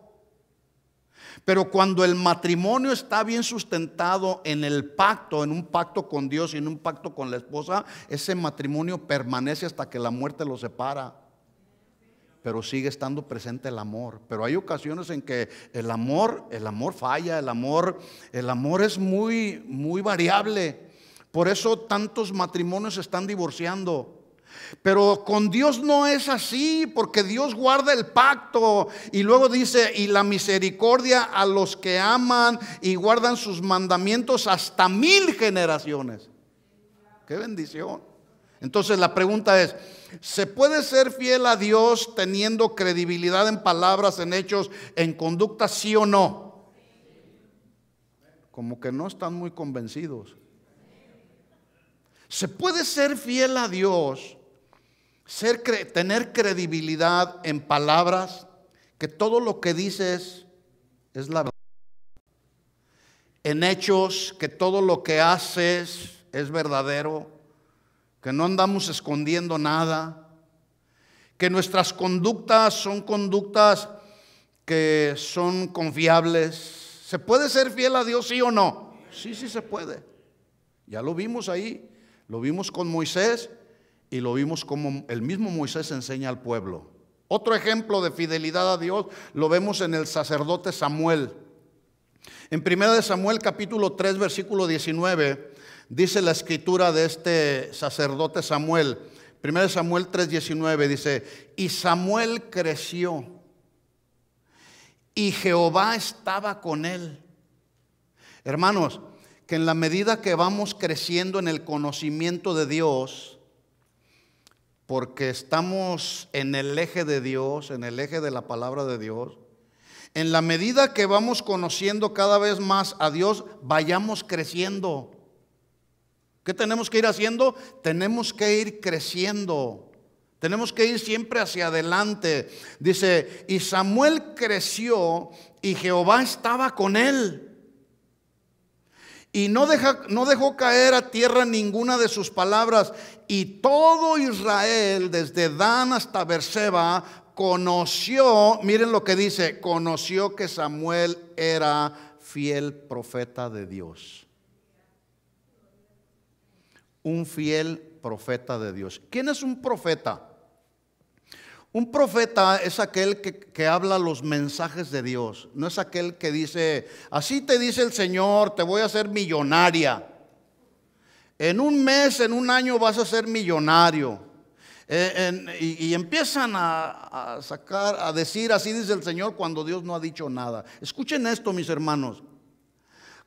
Pero cuando el matrimonio está bien sustentado en el pacto, en un pacto con Dios y en un pacto con la esposa, ese matrimonio permanece hasta que la muerte lo separa pero sigue estando presente el amor. Pero hay ocasiones en que el amor, el amor falla, el amor, el amor es muy, muy variable. Por eso tantos matrimonios se están divorciando. Pero con Dios no es así, porque Dios guarda el pacto y luego dice, y la misericordia a los que aman y guardan sus mandamientos hasta mil generaciones. Qué bendición. Entonces la pregunta es, ¿se puede ser fiel a Dios teniendo credibilidad en palabras, en hechos, en conducta, sí o no? Como que no están muy convencidos. ¿Se puede ser fiel a Dios, tener credibilidad en palabras, que todo lo que dices es la verdad? En hechos, que todo lo que haces es verdadero que no andamos escondiendo nada, que nuestras conductas son conductas que son confiables. ¿Se puede ser fiel a Dios, sí o no? Sí, sí se puede. Ya lo vimos ahí, lo vimos con Moisés y lo vimos como el mismo Moisés enseña al pueblo. Otro ejemplo de fidelidad a Dios lo vemos en el sacerdote Samuel. En 1 Samuel capítulo 3 versículo 19 Dice la escritura de este sacerdote Samuel, 1 Samuel 3:19 dice, y Samuel creció y Jehová estaba con él. Hermanos, que en la medida que vamos creciendo en el conocimiento de Dios, porque estamos en el eje de Dios, en el eje de la palabra de Dios, en la medida que vamos conociendo cada vez más a Dios, vayamos creciendo. ¿Qué tenemos que ir haciendo? Tenemos que ir creciendo. Tenemos que ir siempre hacia adelante. Dice, y Samuel creció y Jehová estaba con él. Y no, deja, no dejó caer a tierra ninguna de sus palabras. Y todo Israel, desde Dan hasta Berseba, conoció, miren lo que dice, conoció que Samuel era fiel profeta de Dios un fiel profeta de Dios. ¿Quién es un profeta? Un profeta es aquel que, habla los mensajes de Dios, no es aquel que dice, así te dice el Señor, te voy a hacer millonaria. En un mes, en un año vas a ser millonario. Eh, y, empiezan a, a sacar, a decir, así dice el Señor, cuando Dios no ha dicho nada. Escuchen esto, mis hermanos.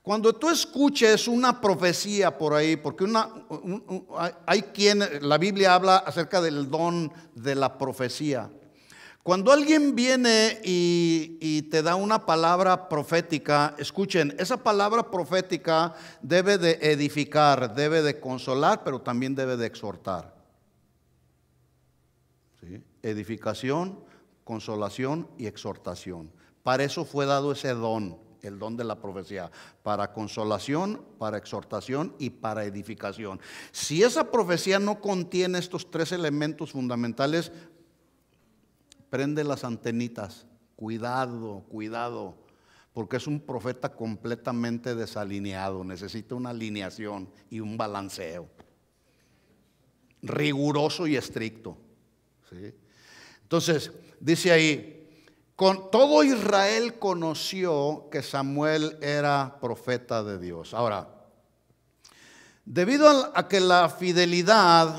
Cuando tú escuches una profecía por ahí, porque hay quien, la Biblia habla acerca del don de la profecía. Cuando alguien viene y, te da una palabra profética, escuchen, esa palabra profética debe de edificar, debe de consolar, pero también debe de exhortar. Edificación, consolación y exhortación. Para eso fue dado ese don el don de la profecía, para consolación, para exhortación y para edificación. Si esa profecía no contiene estos tres elementos fundamentales, prende las antenitas, cuidado, cuidado, porque es un profeta completamente desalineado, necesita una alineación y un balanceo, riguroso y estricto. Entonces, dice ahí, todo Israel conoció que Samuel era profeta de Dios. Ahora, debido a que la fidelidad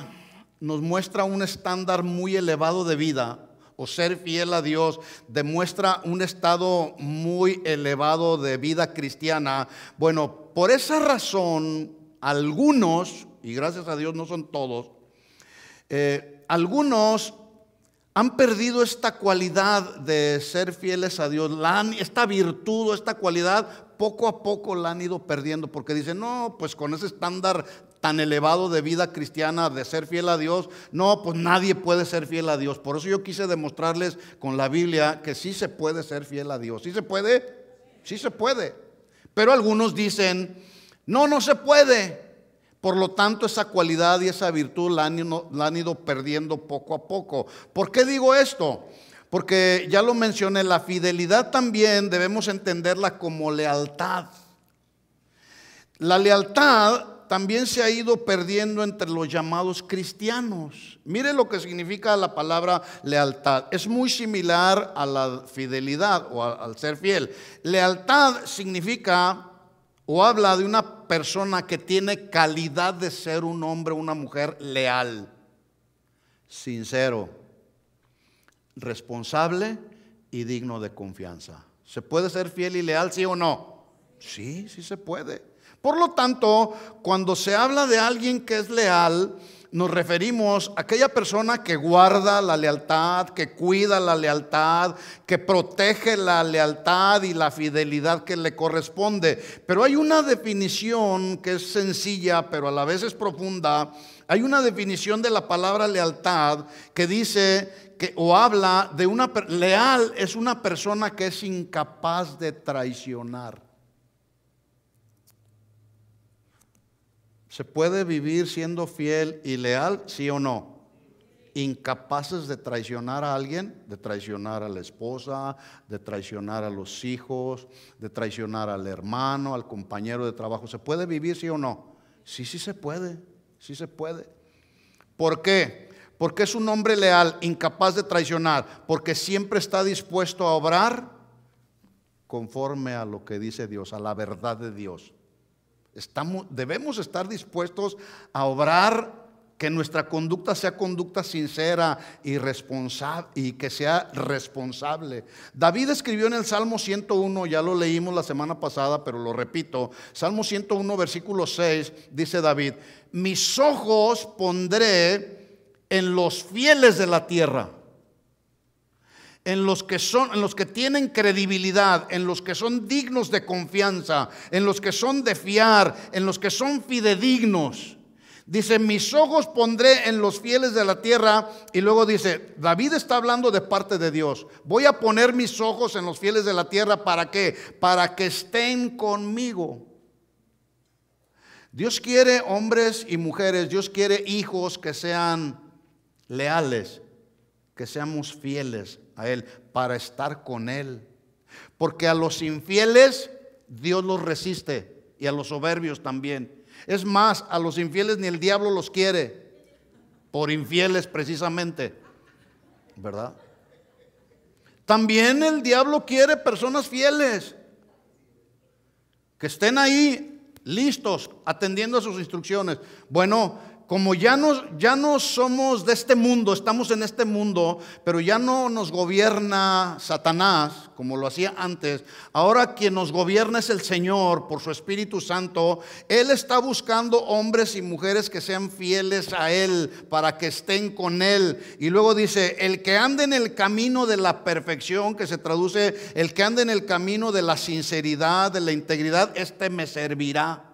nos muestra un estándar muy elevado de vida, o ser fiel a Dios demuestra un estado muy elevado de vida cristiana. Bueno, por esa razón, algunos, y gracias a Dios no son todos, eh, algunos han perdido esta cualidad de ser fieles a Dios, la esta virtud, esta cualidad, poco a poco la han ido perdiendo, porque dicen, no, pues con ese estándar tan elevado de vida cristiana, de ser fiel a Dios, no, pues nadie puede ser fiel a Dios. Por eso yo quise demostrarles con la Biblia que sí se puede ser fiel a Dios. ¿Sí se puede? Sí se puede. Pero algunos dicen, no, no se puede. Por lo tanto, esa cualidad y esa virtud la han, ido perdiendo poco a poco. ¿Por qué digo esto? Porque ya lo mencioné, la fidelidad también debemos entenderla como lealtad. La lealtad también se ha ido perdiendo entre los llamados cristianos. Mire lo que significa la palabra lealtad. Es muy similar a la fidelidad o al ser fiel. Lealtad significa o habla de una persona que tiene calidad de ser un hombre o una mujer leal, sincero, responsable y digno de confianza. ¿Se puede ser fiel y leal, sí o no? Sí, sí se puede. Por lo tanto, cuando se habla de alguien que es leal, nos referimos a aquella persona que guarda la lealtad, que cuida la lealtad, que protege la lealtad y la fidelidad que le corresponde. Pero hay una definición que es sencilla, pero a la vez es profunda. Hay una definición de la palabra lealtad que dice que o habla de una leal es una persona que es incapaz de traicionar. ¿Se puede vivir siendo fiel y leal, sí o no? Incapaces de traicionar a alguien, de traicionar a la esposa, de traicionar a los hijos, de traicionar al hermano, al compañero de trabajo. ¿Se puede vivir, sí o no? Sí, sí se puede, sí se puede. ¿Por qué? Porque es un hombre leal, incapaz de traicionar, porque siempre está dispuesto a obrar conforme a lo que dice Dios, a la verdad de Dios. Estamos, debemos estar dispuestos a obrar que nuestra conducta sea conducta sincera y, responsable, y que sea responsable. David escribió en el Salmo 101, ya lo leímos la semana pasada, pero lo repito, Salmo 101, versículo 6, dice David, mis ojos pondré en los fieles de la tierra en los que son en los que tienen credibilidad, en los que son dignos de confianza, en los que son de fiar, en los que son fidedignos. Dice, "Mis ojos pondré en los fieles de la tierra" y luego dice, David está hablando de parte de Dios. "Voy a poner mis ojos en los fieles de la tierra para qué? Para que estén conmigo." Dios quiere hombres y mujeres, Dios quiere hijos que sean leales, que seamos fieles a Él, para estar con Él. Porque a los infieles Dios los resiste y a los soberbios también. Es más, a los infieles ni el diablo los quiere, por infieles precisamente, ¿verdad? También el diablo quiere personas fieles, que estén ahí listos, atendiendo a sus instrucciones. Bueno, como ya no, ya no somos de este mundo, estamos en este mundo, pero ya no nos gobierna Satanás como lo hacía antes, ahora quien nos gobierna es el Señor por su Espíritu Santo, Él está buscando hombres y mujeres que sean fieles a Él para que estén con Él. Y luego dice, el que ande en el camino de la perfección, que se traduce, el que ande en el camino de la sinceridad, de la integridad, este me servirá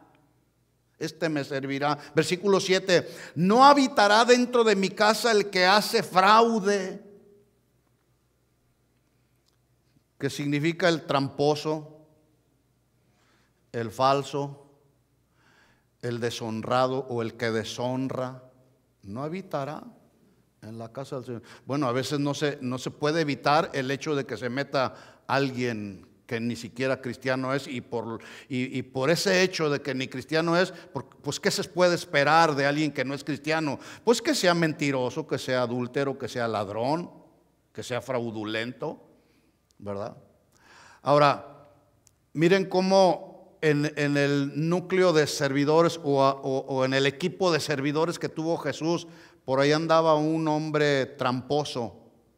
este me servirá. Versículo 7, no habitará dentro de mi casa el que hace fraude, que significa el tramposo, el falso, el deshonrado o el que deshonra, no habitará en la casa del Señor. Bueno, a veces no se, no se puede evitar el hecho de que se meta alguien que ni siquiera cristiano es y por, y, por ese hecho de que ni cristiano es, pues ¿qué se puede esperar de alguien que no es cristiano? Pues que sea mentiroso, que sea adúltero, que sea ladrón, que sea fraudulento, ¿verdad? Ahora, miren cómo en, el núcleo de servidores o, o en el equipo de servidores que tuvo Jesús, por ahí andaba un hombre tramposo,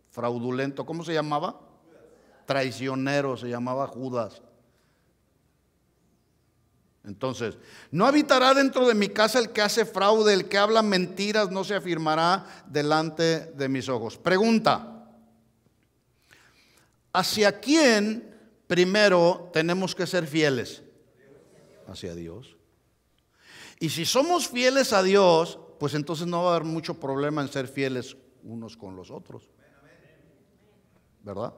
fraudulento, ¿cómo se llamaba? traicionero, se llamaba Judas. Entonces, no habitará dentro de mi casa el que hace fraude, el que habla mentiras, no se afirmará delante de mis ojos. Pregunta, ¿hacia quién primero tenemos que ser fieles? Hacia Dios. Y si somos fieles a Dios, pues entonces no va a haber mucho problema en ser fieles unos con los otros. ¿Verdad?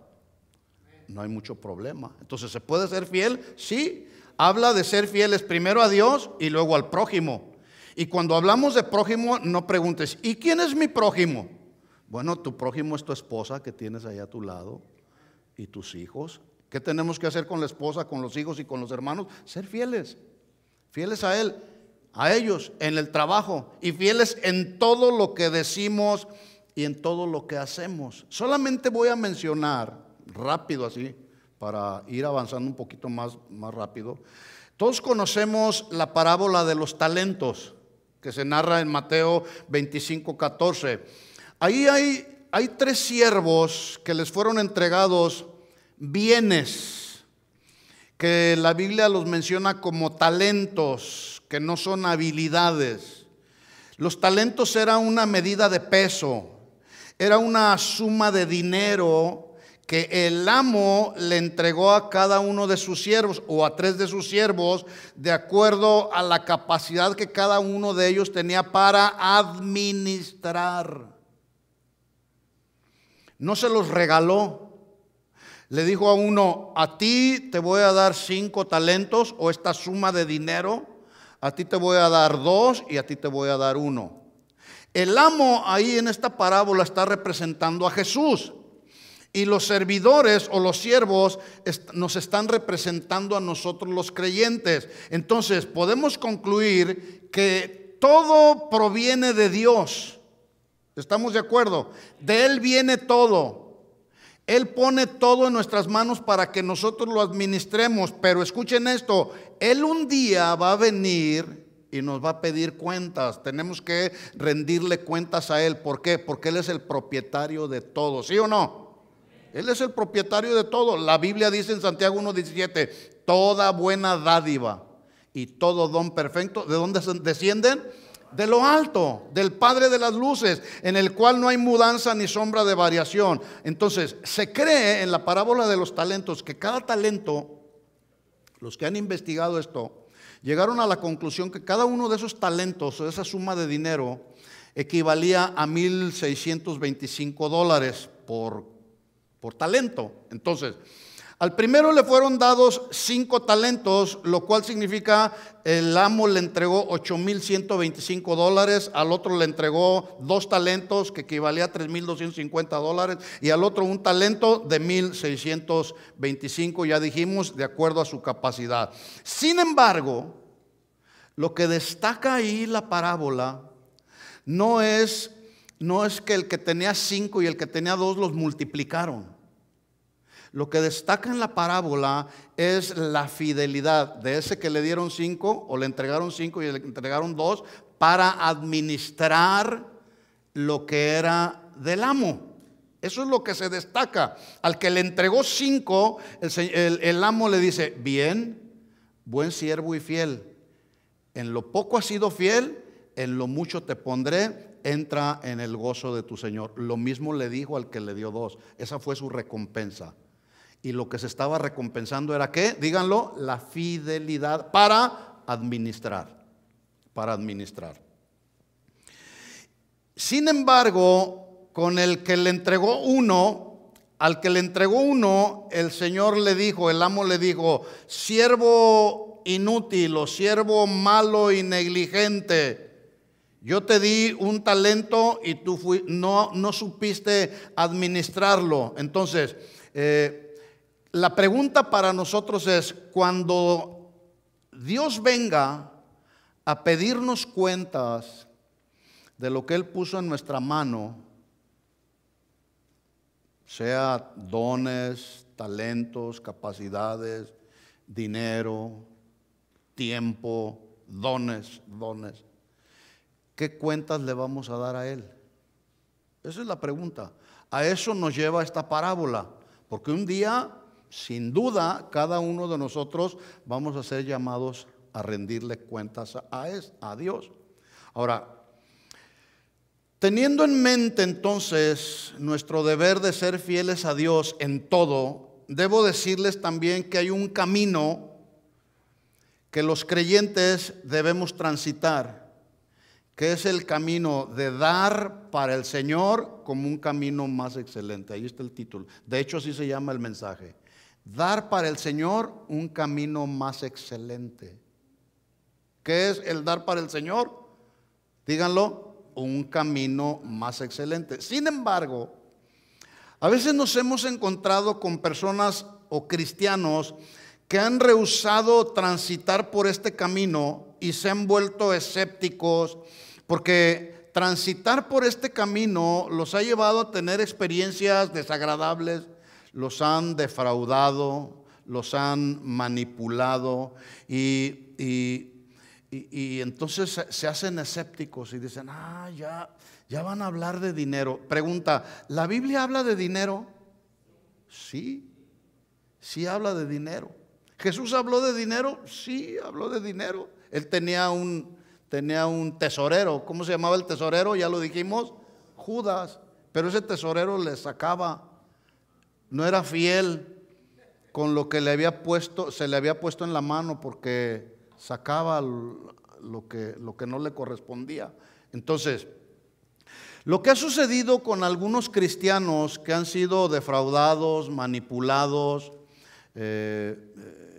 no hay mucho problema. Entonces, ¿se puede ser fiel? Sí. Habla de ser fieles primero a Dios y luego al prójimo. Y cuando hablamos de prójimo, no preguntes, ¿y quién es mi prójimo? Bueno, tu prójimo es tu esposa que tienes ahí a tu lado y tus hijos. ¿Qué tenemos que hacer con la esposa, con los hijos y con los hermanos? Ser fieles, fieles a Él, a ellos, en el trabajo y fieles en todo lo que decimos y en todo lo que hacemos. Solamente voy a mencionar rápido así, para ir avanzando un poquito más, más rápido. Todos conocemos la parábola de los talentos que se narra en Mateo 25, 14. Ahí hay, hay tres siervos que les fueron entregados bienes, que la Biblia los menciona como talentos, que no son habilidades. Los talentos era una medida de peso, era una suma de dinero que el amo le entregó a cada uno de sus siervos o a tres de sus siervos de acuerdo a la capacidad que cada uno de ellos tenía para administrar. No se los regaló. Le dijo a uno, a ti te voy a dar cinco talentos o esta suma de dinero, a ti te voy a dar dos y a ti te voy a dar uno. El amo ahí en esta parábola está representando a Jesús. Y los servidores o los siervos nos están representando a nosotros los creyentes. Entonces podemos concluir que todo proviene de Dios. ¿Estamos de acuerdo? De Él viene todo. Él pone todo en nuestras manos para que nosotros lo administremos. Pero escuchen esto, Él un día va a venir y nos va a pedir cuentas. Tenemos que rendirle cuentas a Él. ¿Por qué? Porque Él es el propietario de todo, ¿sí o no? Él es el propietario de todo. La Biblia dice en Santiago 1.17, toda buena dádiva y todo don perfecto, ¿de dónde descienden? De lo alto, del Padre de las Luces, en el cual no hay mudanza ni sombra de variación. Entonces, se cree en la parábola de los talentos que cada talento, los que han investigado esto, llegaron a la conclusión que cada uno de esos talentos o esa suma de dinero equivalía a 1.625 dólares por por talento. Entonces, al primero le fueron dados cinco talentos, lo cual significa el amo le entregó 8.125 dólares, al otro le entregó dos talentos que equivalía a 3.250 dólares y al otro un talento de 1.625, ya dijimos, de acuerdo a su capacidad. Sin embargo, lo que destaca ahí la parábola no es, no es que el que tenía cinco y el que tenía dos los multiplicaron. Lo que destaca en la parábola es la fidelidad de ese que le dieron cinco o le entregaron cinco y le entregaron dos para administrar lo que era del amo. Eso es lo que se destaca. Al que le entregó cinco, el, amo le dice, bien, buen siervo y fiel. En lo poco has sido fiel, en lo mucho te pondré, entra en el gozo de tu Señor. Lo mismo le dijo al que le dio dos. Esa fue su recompensa. Y lo que se estaba recompensando era qué? Díganlo, la fidelidad para administrar. Para administrar. Sin embargo, con el que le entregó uno, al que le entregó uno, el Señor le dijo, el amo le dijo, siervo inútil o siervo malo y negligente. Yo te di un talento y tú fui, no, no supiste administrarlo. Entonces, eh, la pregunta para nosotros es, cuando Dios venga a pedirnos cuentas de lo que Él puso en nuestra mano, sea dones, talentos, capacidades, dinero, tiempo, dones, dones. ¿Qué cuentas le vamos a dar a Él? Esa es la pregunta. A eso nos lleva esta parábola, porque un día sin duda cada uno de nosotros vamos a ser llamados a rendirle cuentas a, Dios. Ahora, Teniendo en mente entonces nuestro deber de ser fieles a Dios en todo, debo decirles también que hay un camino que los creyentes debemos transitar, que es el camino de dar para el Señor como un camino más excelente. Ahí está el título. De hecho, así se llama el mensaje dar para el Señor un camino más excelente. ¿Qué es el dar para el Señor? Díganlo, un camino más excelente. Sin embargo, a veces nos hemos encontrado con personas o cristianos que han rehusado transitar por este camino y se han vuelto escépticos porque transitar por este camino los ha llevado a tener experiencias desagradables, los han defraudado, los han manipulado y, entonces se hacen escépticos y dicen, ah, ya, ya van a hablar de dinero. Pregunta, ¿la Biblia habla de dinero? Sí, sí habla de dinero. ¿Jesús habló de dinero? Sí, habló de dinero. Él tenía un, tenía un tesorero. ¿Cómo se llamaba el tesorero? Ya lo dijimos, Judas. Pero ese tesorero le sacaba no era fiel con lo que le había puesto, se le había puesto en la mano porque sacaba lo que, no le correspondía. Entonces, lo que ha sucedido con algunos cristianos que han sido defraudados, manipulados eh,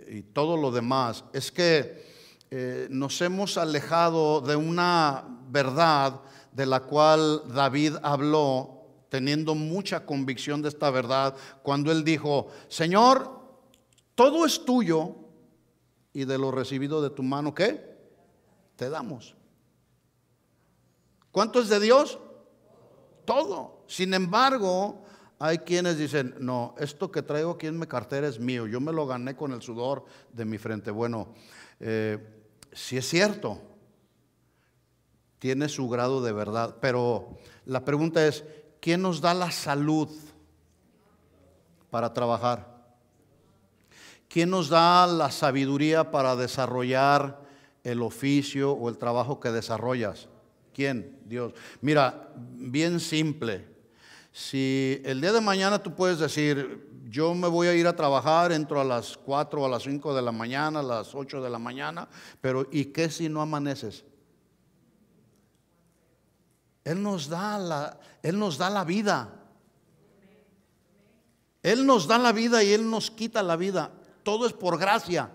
eh, y todo lo demás es que eh, nos hemos alejado de una verdad de la cual David habló teniendo mucha convicción de esta verdad, cuando él dijo, Señor, todo es tuyo y de lo recibido de tu mano, ¿qué? Te damos. ¿Cuánto es de Dios? Todo. Sin embargo, hay quienes dicen, no, esto que traigo aquí en mi cartera es mío, yo me lo gané con el sudor de mi frente. Bueno, eh, si es cierto, tiene su grado de verdad, pero la pregunta es, ¿Quién nos da la salud para trabajar? ¿Quién nos da la sabiduría para desarrollar el oficio o el trabajo que desarrollas? ¿Quién? Dios. Mira, bien simple. Si el día de mañana tú puedes decir, yo me voy a ir a trabajar, entro a las 4 o a las 5 de la mañana, a las 8 de la mañana, pero ¿y qué si no amaneces? Él nos da la, Él nos da la vida. Él nos da la vida y Él nos quita la vida. Todo es por gracia.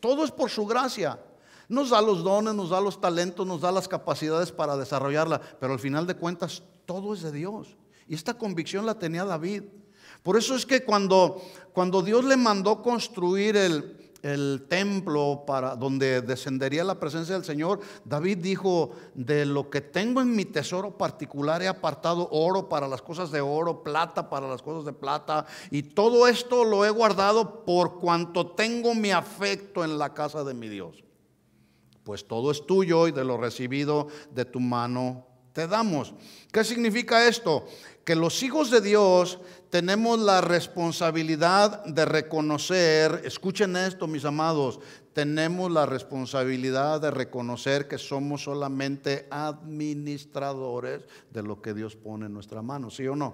Todo es por su gracia. Nos da los dones, nos da los talentos, nos da las capacidades para desarrollarla. Pero al final de cuentas, todo es de Dios. Y esta convicción la tenía David. Por eso es que cuando, cuando Dios le mandó construir el, el templo para donde descendería la presencia del Señor, David dijo, de lo que tengo en mi tesoro particular he apartado oro para las cosas de oro, plata para las cosas de plata, y todo esto lo he guardado por cuanto tengo mi afecto en la casa de mi Dios. Pues todo es tuyo y de lo recibido de tu mano te damos. ¿Qué significa esto? que los hijos de Dios tenemos la responsabilidad de reconocer, escuchen esto mis amados, tenemos la responsabilidad de reconocer que somos solamente administradores de lo que Dios pone en nuestra mano, ¿sí o no?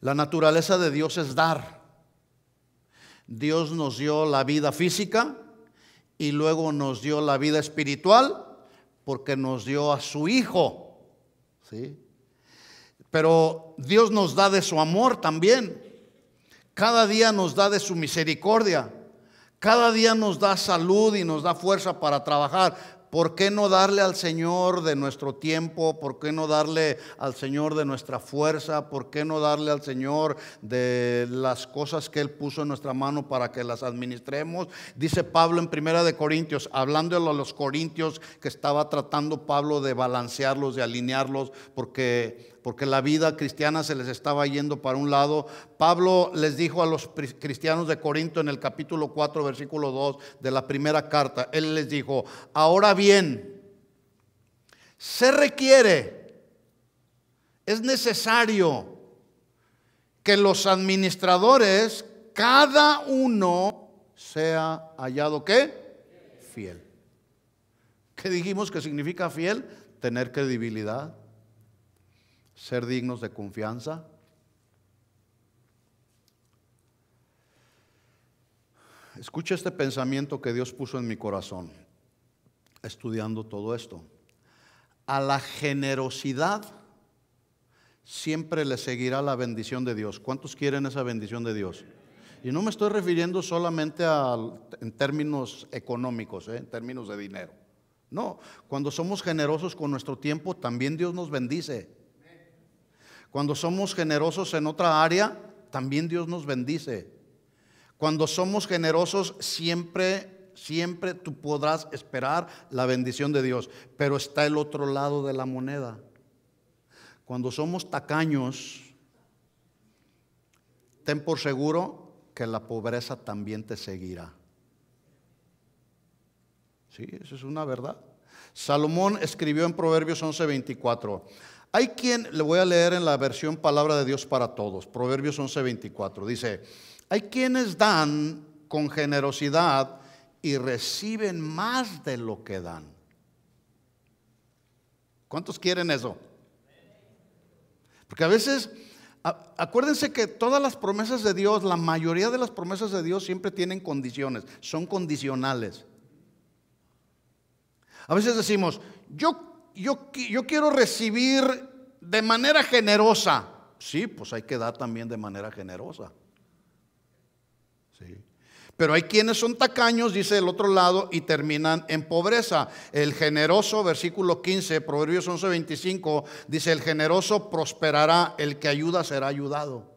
La naturaleza de Dios es dar. Dios nos dio la vida física y luego nos dio la vida espiritual porque nos dio a su Hijo. ¿Sí? Pero Dios nos da de su amor también. Cada día nos da de su misericordia. Cada día nos da salud y nos da fuerza para trabajar. ¿Por qué no darle al Señor de nuestro tiempo? ¿Por qué no darle al Señor de nuestra fuerza? ¿Por qué no darle al Señor de las cosas que Él puso en nuestra mano para que las administremos? Dice Pablo en Primera de Corintios, hablando a los corintios que estaba tratando Pablo de balancearlos, de alinearlos, porque porque la vida cristiana se les estaba yendo para un lado. Pablo les dijo a los cristianos de Corinto en el capítulo 4, versículo 2 de la primera carta, él les dijo, ahora bien, se requiere, es necesario que los administradores, cada uno sea hallado qué? Fiel. ¿Qué dijimos que significa fiel? Tener credibilidad ser dignos de confianza. Escucha este pensamiento que Dios puso en mi corazón estudiando todo esto. A la generosidad siempre le seguirá la bendición de Dios. ¿Cuántos quieren esa bendición de Dios? Y no me estoy refiriendo solamente en términos económicos, eh, en términos de dinero. No, cuando somos generosos con nuestro tiempo, también Dios nos bendice. Cuando somos generosos en otra área, también Dios nos bendice. Cuando somos generosos, siempre, siempre tú podrás esperar la bendición de Dios. Pero está el otro lado de la moneda. Cuando somos tacaños, ten por seguro que la pobreza también te seguirá. Sí, eso es una verdad. Salomón escribió en Proverbios 11:24, hay quien, le voy a leer en la versión Palabra de Dios para Todos, Proverbios 11:24, dice, hay quienes dan con generosidad y reciben más de lo que dan. ¿Cuántos quieren eso? Porque a veces, acuérdense que todas las promesas de Dios, la mayoría de las promesas de Dios siempre tienen condiciones, son condicionales. A veces decimos, yo yo, quiero recibir de manera generosa. Sí, pues hay que dar también de manera generosa. Sí. Pero hay quienes son tacaños, dice el otro lado, y terminan en pobreza. El generoso, versículo 15, Proverbios 11, 25, dice, el generoso prosperará, el que ayuda será ayudado.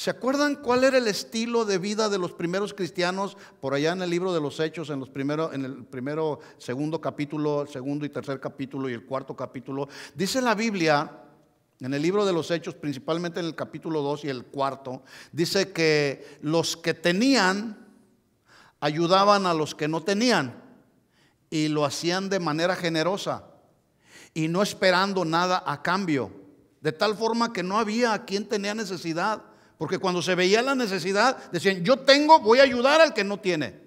¿Se acuerdan cuál era el estilo de vida de los primeros cristianos por allá en el libro de los Hechos, en, los en el primero, segundo capítulo, segundo y tercer capítulo y el cuarto capítulo? Dice la Biblia, en el libro de los Hechos, principalmente en el capítulo 2 y el cuarto, dice que los que tenían ayudaban a los que no tenían y lo hacían de manera generosa y no esperando nada a cambio. De tal forma que no había a quien tenía necesidad. Porque cuando se veía la necesidad, decían, yo tengo, voy a ayudar al que no tiene.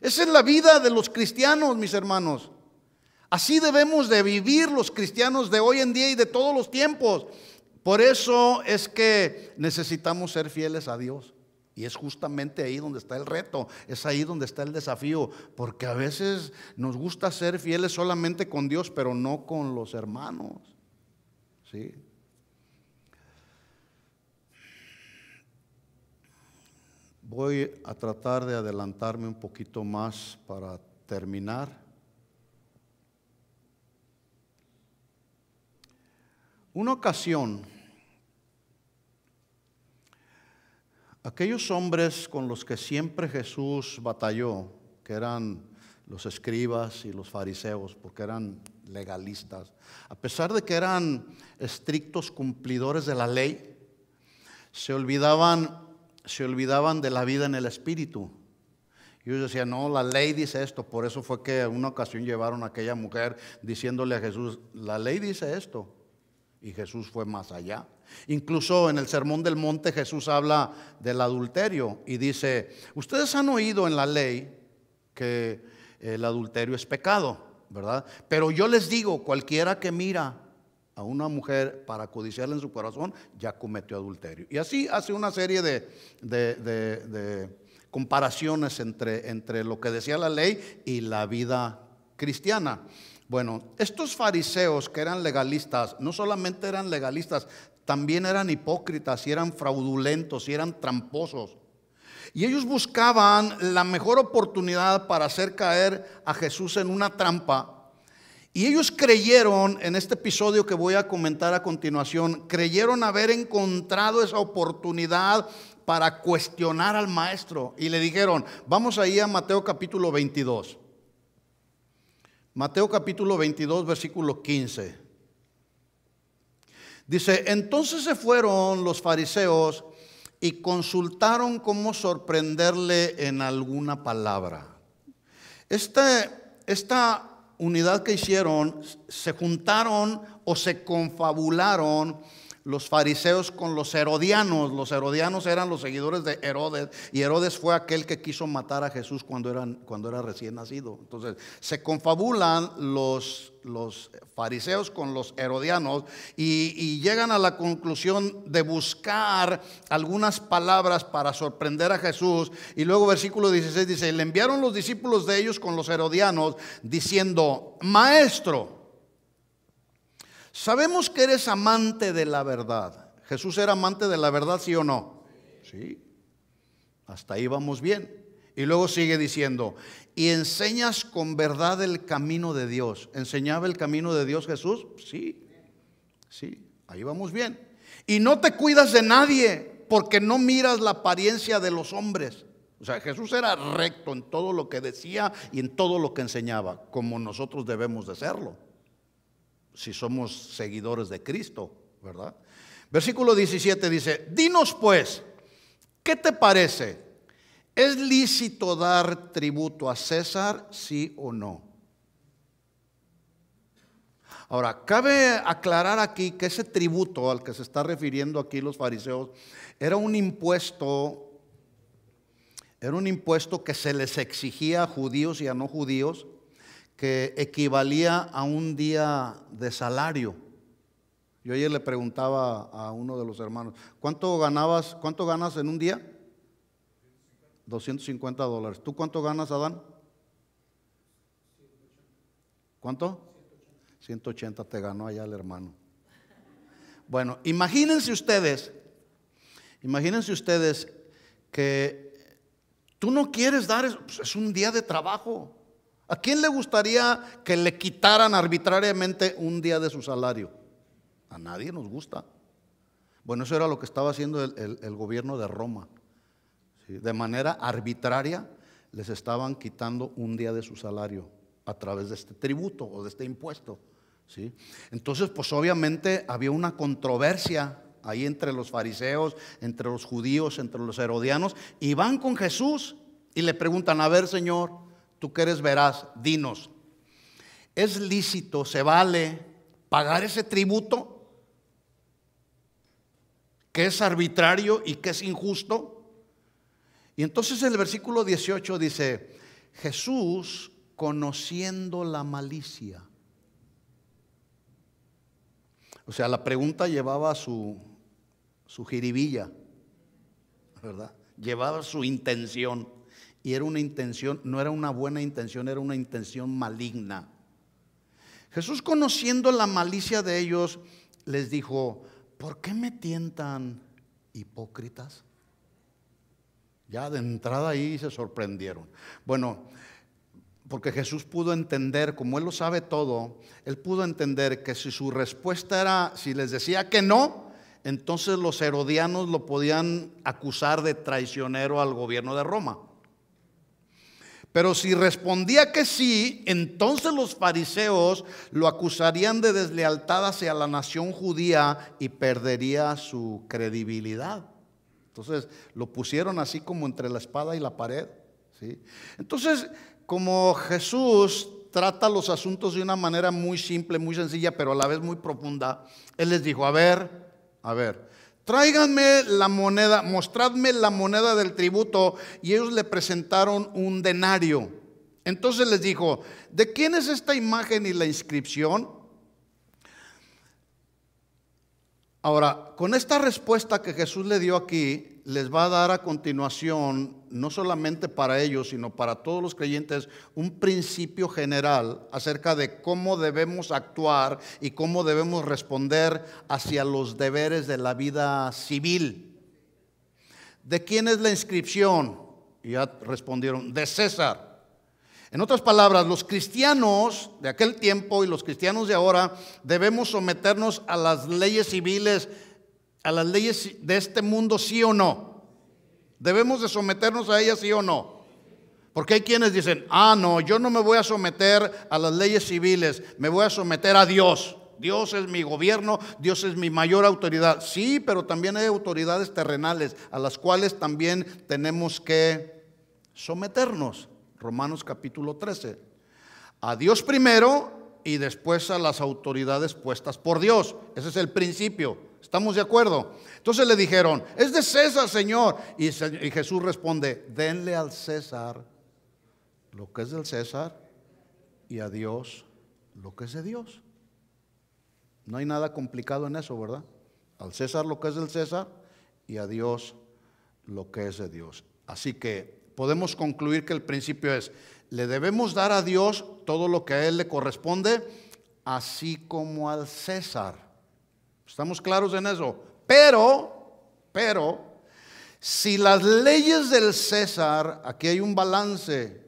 Esa es la vida de los cristianos, mis hermanos. Así debemos de vivir los cristianos de hoy en día y de todos los tiempos. Por eso es que necesitamos ser fieles a Dios. Y es justamente ahí donde está el reto, es ahí donde está el desafío, porque a veces nos gusta ser fieles solamente con Dios, pero no con los hermanos. ¿Sí? Voy a tratar de adelantarme un poquito más para terminar. Una ocasión, aquellos hombres con los que siempre Jesús batalló, que eran los escribas y los fariseos, porque eran legalistas, a pesar de que eran estrictos cumplidores de la ley, se olvidaban se olvidaban de la vida en el espíritu. Y ellos decían, no, la ley dice esto. Por eso fue que en una ocasión llevaron a aquella mujer diciéndole a Jesús, la ley dice esto. Y Jesús fue más allá. Incluso en el Sermón del Monte Jesús habla del adulterio y dice, ustedes han oído en la ley que el adulterio es pecado, ¿verdad? Pero yo les digo, cualquiera que mira a una mujer para codiciarla en su corazón, ya cometió adulterio. Y así hace una serie de, comparaciones entre, entre lo que decía la ley y la vida cristiana. Bueno, estos fariseos que eran legalistas, no solamente eran legalistas, también eran hipócritas y eran fraudulentos y eran tramposos. Y ellos buscaban la mejor oportunidad para hacer caer a Jesús en una trampa y ellos creyeron, en este episodio que voy a comentar a continuación, creyeron haber encontrado esa oportunidad para cuestionar al maestro. Y le dijeron, vamos ahí a Mateo capítulo 22. Mateo capítulo 22, versículo 15. Dice, entonces se fueron los fariseos y consultaron cómo sorprenderle en alguna palabra. Este, esta unidad que hicieron, se juntaron o se confabularon los fariseos con los herodianos. Los herodianos eran los seguidores de Herodes y Herodes fue aquel que quiso matar a Jesús cuando, eran, cuando era recién nacido. Entonces se confabulan los, los fariseos con los herodianos y, y llegan a la conclusión de buscar algunas palabras para sorprender a Jesús. Y luego versículo 16 dice, le enviaron los discípulos de ellos con los herodianos diciendo, maestro, Sabemos que eres amante de la verdad. Jesús era amante de la verdad, sí o no. Sí. Hasta ahí vamos bien. Y luego sigue diciendo, y enseñas con verdad el camino de Dios. ¿Enseñaba el camino de Dios Jesús? Sí. Sí, ahí vamos bien. Y no te cuidas de nadie porque no miras la apariencia de los hombres. O sea, Jesús era recto en todo lo que decía y en todo lo que enseñaba, como nosotros debemos de serlo si somos seguidores de Cristo, ¿verdad? Versículo 17 dice, dinos pues, ¿qué te parece? ¿Es lícito dar tributo a César, sí o no? Ahora, cabe aclarar aquí que ese tributo al que se está refiriendo aquí los fariseos era un impuesto, era un impuesto que se les exigía a judíos y a no judíos que equivalía a un día de salario. Yo ayer le preguntaba a uno de los hermanos, ¿cuánto ganabas, cuánto ganas en un día? 250 dólares. ¿Tú cuánto ganas, Adán? ¿Cuánto? 180 te ganó allá el hermano. Bueno, imagínense ustedes, imagínense ustedes que tú no quieres dar, es pues, un día de trabajo. ¿A quién le gustaría que le quitaran arbitrariamente un día de su salario? A nadie nos gusta. Bueno, eso era lo que estaba haciendo el, gobierno de Roma. De manera arbitraria les estaban quitando un día de su salario a través de este tributo o de este impuesto. ¿Sí? Entonces, pues obviamente había una controversia ahí entre los fariseos, entre los judíos, entre los herodianos, y van con Jesús y le preguntan, a ver, Señor, Tú que eres veraz, dinos. ¿Es lícito, se vale pagar ese tributo que es arbitrario y que es injusto? Y entonces el versículo 18 dice, Jesús conociendo la malicia. O sea, la pregunta llevaba su, su ¿verdad? Llevaba su intención. Y era una intención, no era una buena intención, era una intención maligna. Jesús conociendo la malicia de ellos, les dijo, ¿por qué me tientan hipócritas? Ya de entrada ahí se sorprendieron. Bueno, porque Jesús pudo entender, como Él lo sabe todo, Él pudo entender que si su respuesta era, si les decía que no, entonces los herodianos lo podían acusar de traicionero al gobierno de Roma. Pero si respondía que sí, entonces los fariseos lo acusarían de deslealtad hacia la nación judía y perdería su credibilidad. Entonces lo pusieron así como entre la espada y la pared. Entonces, como Jesús trata los asuntos de una manera muy simple, muy sencilla, pero a la vez muy profunda, Él les dijo, a ver, a ver, tráiganme la moneda, mostradme la moneda del tributo. Y ellos le presentaron un denario. Entonces les dijo, ¿de quién es esta imagen y la inscripción? Ahora, con esta respuesta que Jesús le dio aquí, les va a dar a continuación no solamente para ellos, sino para todos los creyentes, un principio general acerca de cómo debemos actuar y cómo debemos responder hacia los deberes de la vida civil. ¿De quién es la inscripción? Y ya respondieron, de César. En otras palabras, los cristianos de aquel tiempo y los cristianos de ahora debemos someternos a las leyes civiles, a las leyes de este mundo, sí o no. ¿Debemos de someternos a ella, sí o no? Porque hay quienes dicen, ah, no, yo no me voy a someter a las leyes civiles, me voy a someter a Dios. Dios es mi gobierno, Dios es mi mayor autoridad. Sí, pero también hay autoridades terrenales a las cuales también tenemos que someternos. Romanos capítulo 13. A Dios primero y después a las autoridades puestas por Dios. Ese es el principio. ¿Estamos de acuerdo? Entonces le dijeron, es de César, Señor. Y, Jesús responde, denle al César lo que es del César y a Dios lo que es de Dios. No hay nada complicado en eso, ¿verdad? Al César lo que es del César y a Dios lo que es de Dios. Así que podemos concluir que el principio es, le debemos dar a Dios todo lo que a Él le corresponde, así como al César Estamos claros en eso. Pero, pero, si las leyes del César, aquí hay un balance,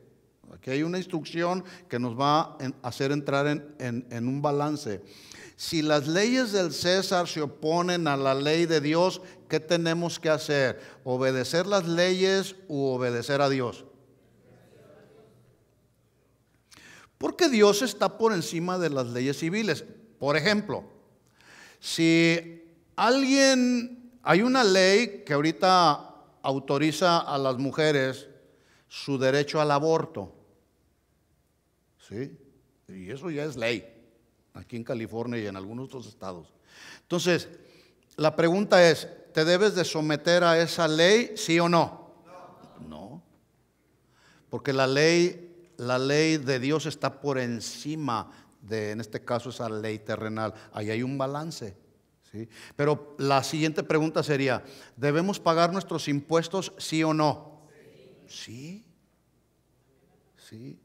aquí hay una instrucción que nos va a hacer entrar en, un balance. Si las leyes del César se oponen a la ley de Dios, ¿qué tenemos que hacer? ¿Obedecer las leyes u obedecer a Dios? Porque Dios está por encima de las leyes civiles. Por ejemplo, si alguien, hay una ley que ahorita autoriza a las mujeres su derecho al aborto. ¿Sí? Y eso ya es ley, aquí en California y en algunos otros estados. Entonces, la pregunta es, ¿te debes de someter a esa ley, sí o no? No. Porque la ley, la ley de Dios está por encima en este caso, esa ley terrenal. Ahí hay un balance. ¿sí? Pero la siguiente pregunta sería, ¿debemos pagar nuestros impuestos sí o no? Sí. Sí.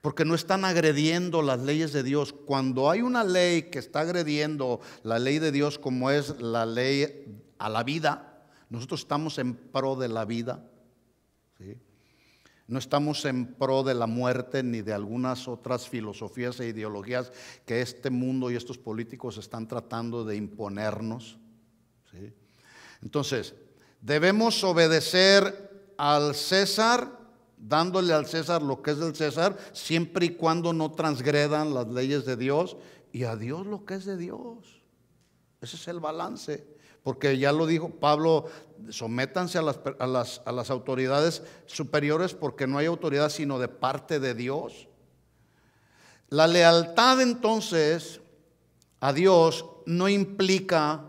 Porque no están agrediendo las leyes de Dios. Cuando hay una ley que está agrediendo la ley de Dios como es la ley a la vida, nosotros estamos en pro de la vida. ¿sí? No estamos en pro de la muerte ni de algunas otras filosofías e ideologías que este mundo y estos políticos están tratando de imponernos. Entonces, debemos obedecer al César, dándole al César lo que es del César, siempre y cuando no transgredan las leyes de Dios y a Dios lo que es de Dios. Ese es el balance. Porque ya lo dijo Pablo, sométanse a las, autoridades superiores porque no hay autoridad sino de parte de Dios. La lealtad entonces a Dios no implica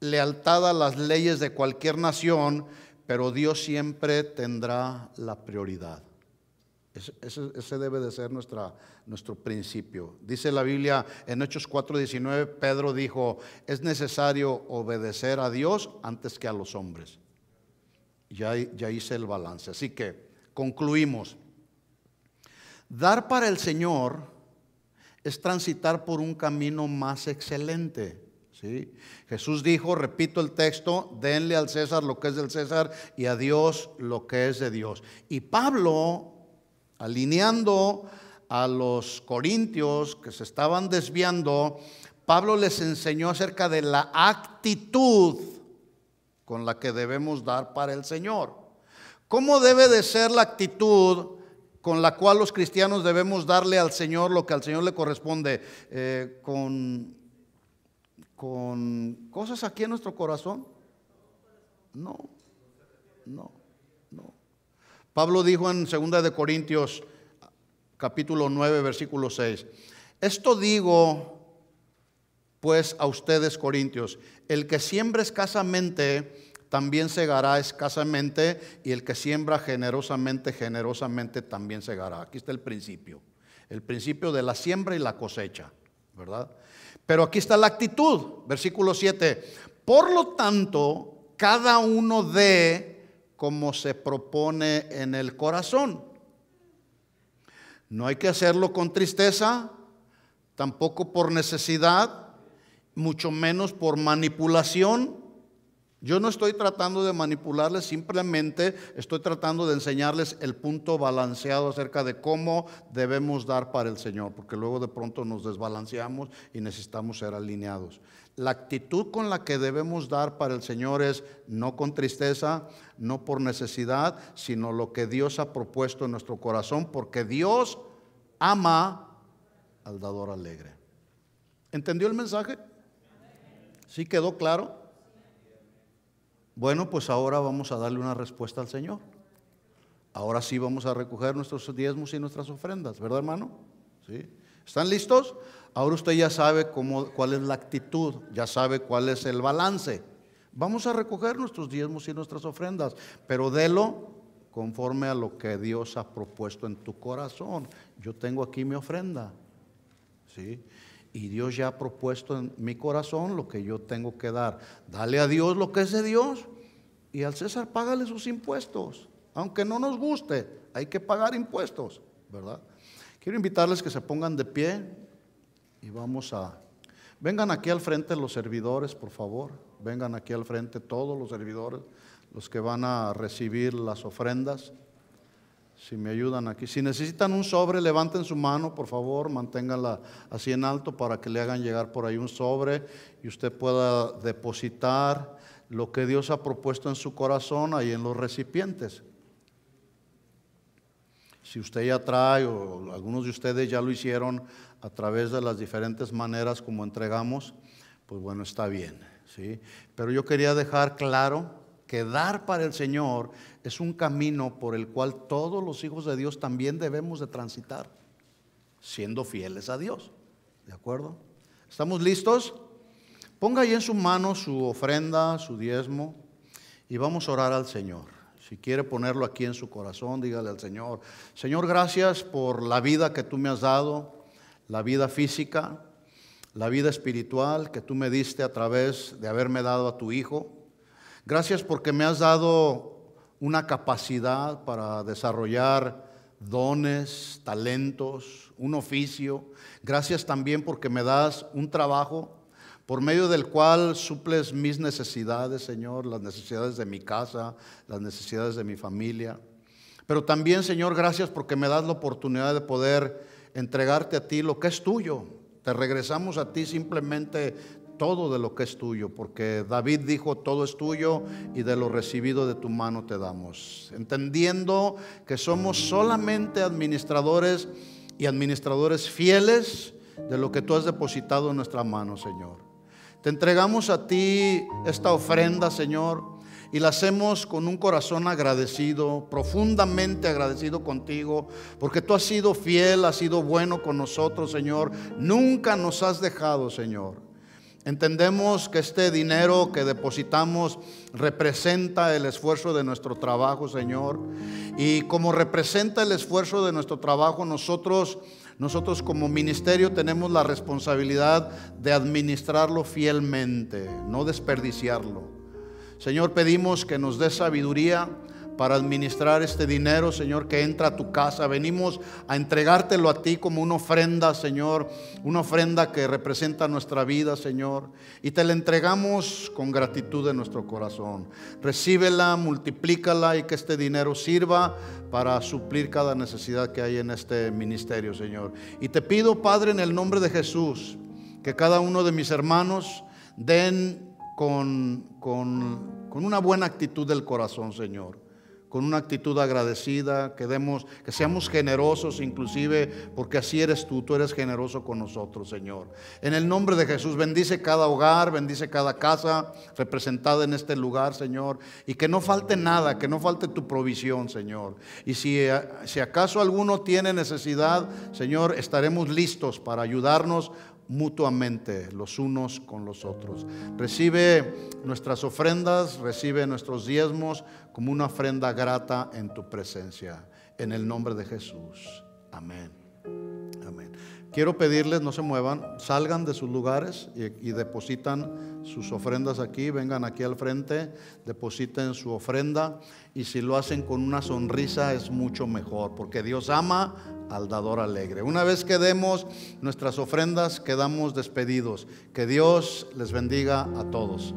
lealtad a las leyes de cualquier nación, pero Dios siempre tendrá la prioridad. Ese, debe de ser nuestra, nuestro principio. Dice la Biblia en Hechos 4:19, Pedro dijo, es necesario obedecer a Dios antes que a los hombres. Ya, ya hice el balance. Así que concluimos. Dar para el Señor es transitar por un camino más excelente. ¿sí? Jesús dijo, repito el texto, denle al César lo que es del César y a Dios lo que es de Dios. Y Pablo Alineando a los corintios que se estaban desviando, Pablo les enseñó acerca de la actitud con la que debemos dar para el Señor. ¿Cómo debe de ser la actitud con la cual los cristianos debemos darle al Señor lo que al Señor le corresponde? Eh, con, ¿Con cosas aquí en nuestro corazón? No, no. Pablo dijo en 2 de Corintios capítulo 9 versículo 6, esto digo pues a ustedes corintios, el que siembra escasamente también segará escasamente y el que siembra generosamente generosamente también segará. Aquí está el principio, el principio de la siembra y la cosecha, ¿verdad? Pero aquí está la actitud, versículo 7. Por lo tanto, cada uno de como se propone en el corazón. No hay que hacerlo con tristeza, tampoco por necesidad, mucho menos por manipulación. Yo no estoy tratando de manipularles, simplemente estoy tratando de enseñarles el punto balanceado acerca de cómo debemos dar para el Señor, porque luego de pronto nos desbalanceamos y necesitamos ser alineados la actitud con la que debemos dar para el Señor es no con tristeza, no por necesidad, sino lo que Dios ha propuesto en nuestro corazón, porque Dios ama al dador alegre. ¿Entendió el mensaje? ¿Sí quedó claro? Bueno, pues ahora vamos a darle una respuesta al Señor. Ahora sí vamos a recoger nuestros diezmos y nuestras ofrendas, ¿verdad, hermano? Sí. ¿Están listos? Ahora usted ya sabe cómo, cuál es la actitud, ya sabe cuál es el balance. Vamos a recoger nuestros diezmos y nuestras ofrendas, pero délo conforme a lo que Dios ha propuesto en tu corazón. Yo tengo aquí mi ofrenda, ¿sí? Y Dios ya ha propuesto en mi corazón lo que yo tengo que dar. Dale a Dios lo que es de Dios y al César págale sus impuestos. Aunque no nos guste, hay que pagar impuestos, ¿verdad? Quiero invitarles que se pongan de pie y vamos a... Vengan aquí al frente los servidores, por favor. Vengan aquí al frente todos los servidores, los que van a recibir las ofrendas. Si me ayudan aquí. Si necesitan un sobre, levanten su mano, por favor, manténganla así en alto para que le hagan llegar por ahí un sobre y usted pueda depositar lo que Dios ha propuesto en su corazón ahí en los recipientes. Si usted ya trae, o algunos de ustedes ya lo hicieron a través de las diferentes maneras como entregamos, pues bueno, está bien. ¿sí? Pero yo quería dejar claro que dar para el Señor es un camino por el cual todos los hijos de Dios también debemos de transitar, siendo fieles a Dios. ¿De acuerdo? ¿Estamos listos? Ponga ahí en su mano su ofrenda, su diezmo, y vamos a orar al Señor. Si quiere ponerlo aquí en su corazón, dígale al Señor, Señor, gracias por la vida que tú me has dado, la vida física, la vida espiritual que tú me diste a través de haberme dado a tu Hijo. Gracias porque me has dado una capacidad para desarrollar dones, talentos, un oficio. Gracias también porque me das un trabajo por medio del cual suples mis necesidades, Señor, las necesidades de mi casa, las necesidades de mi familia. Pero también, Señor, gracias porque me das la oportunidad de poder entregarte a ti lo que es tuyo. Te regresamos a ti simplemente todo de lo que es tuyo, porque David dijo, todo es tuyo y de lo recibido de tu mano te damos. Entendiendo que somos solamente administradores y administradores fieles de lo que tú has depositado en nuestra mano, Señor. Te entregamos a ti esta ofrenda, Señor, y la hacemos con un corazón agradecido, profundamente agradecido contigo, porque tú has sido fiel, has sido bueno con nosotros, Señor. Nunca nos has dejado, Señor. Entendemos que este dinero que depositamos representa el esfuerzo de nuestro trabajo, Señor. Y como representa el esfuerzo de nuestro trabajo, nosotros nosotros como ministerio tenemos la responsabilidad de administrarlo fielmente, no desperdiciarlo. Señor, pedimos que nos dé sabiduría para administrar este dinero, Señor, que entra a tu casa. Venimos a entregártelo a ti como una ofrenda, Señor, una ofrenda que representa nuestra vida, Señor. Y te la entregamos con gratitud de nuestro corazón. Recíbela, multiplícala y que este dinero sirva para suplir cada necesidad que hay en este ministerio, Señor. Y te pido, Padre, en el nombre de Jesús, que cada uno de mis hermanos den con, con una buena actitud del corazón, Señor con una actitud agradecida, que, que seamos generosos inclusive, porque así eres tú, tú eres generoso con nosotros, Señor. En el nombre de Jesús, bendice cada hogar, bendice cada casa representada en este lugar, Señor, y que no falte nada, que no falte tu provisión, Señor. Y si, eh, si acaso alguno tiene necesidad, Señor, estaremos listos para ayudarnos mutuamente los unos con los otros. Recibe nuestras ofrendas, recibe nuestros diezmos como una ofrenda grata en tu presencia. En el nombre de Jesús. Amén. Amén. Quiero pedirles, no se muevan, salgan de sus lugares y, depositan sus ofrendas aquí, vengan aquí al frente, depositen su ofrenda y si lo hacen con una sonrisa es mucho mejor, porque Dios ama al dador alegre. Una vez que demos nuestras ofrendas, quedamos despedidos. Que Dios les bendiga a todos.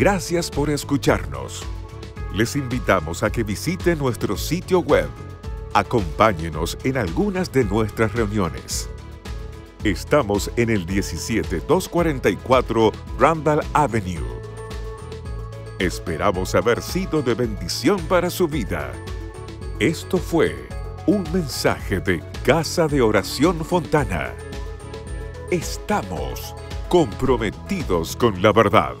Gracias por escucharnos. Les invitamos a que visiten nuestro sitio web. Acompáñenos en algunas de nuestras reuniones. Estamos en el 17244 Randall Avenue. Esperamos haber sido de bendición para su vida. Esto fue un mensaje de Casa de Oración Fontana. Estamos comprometidos con la verdad.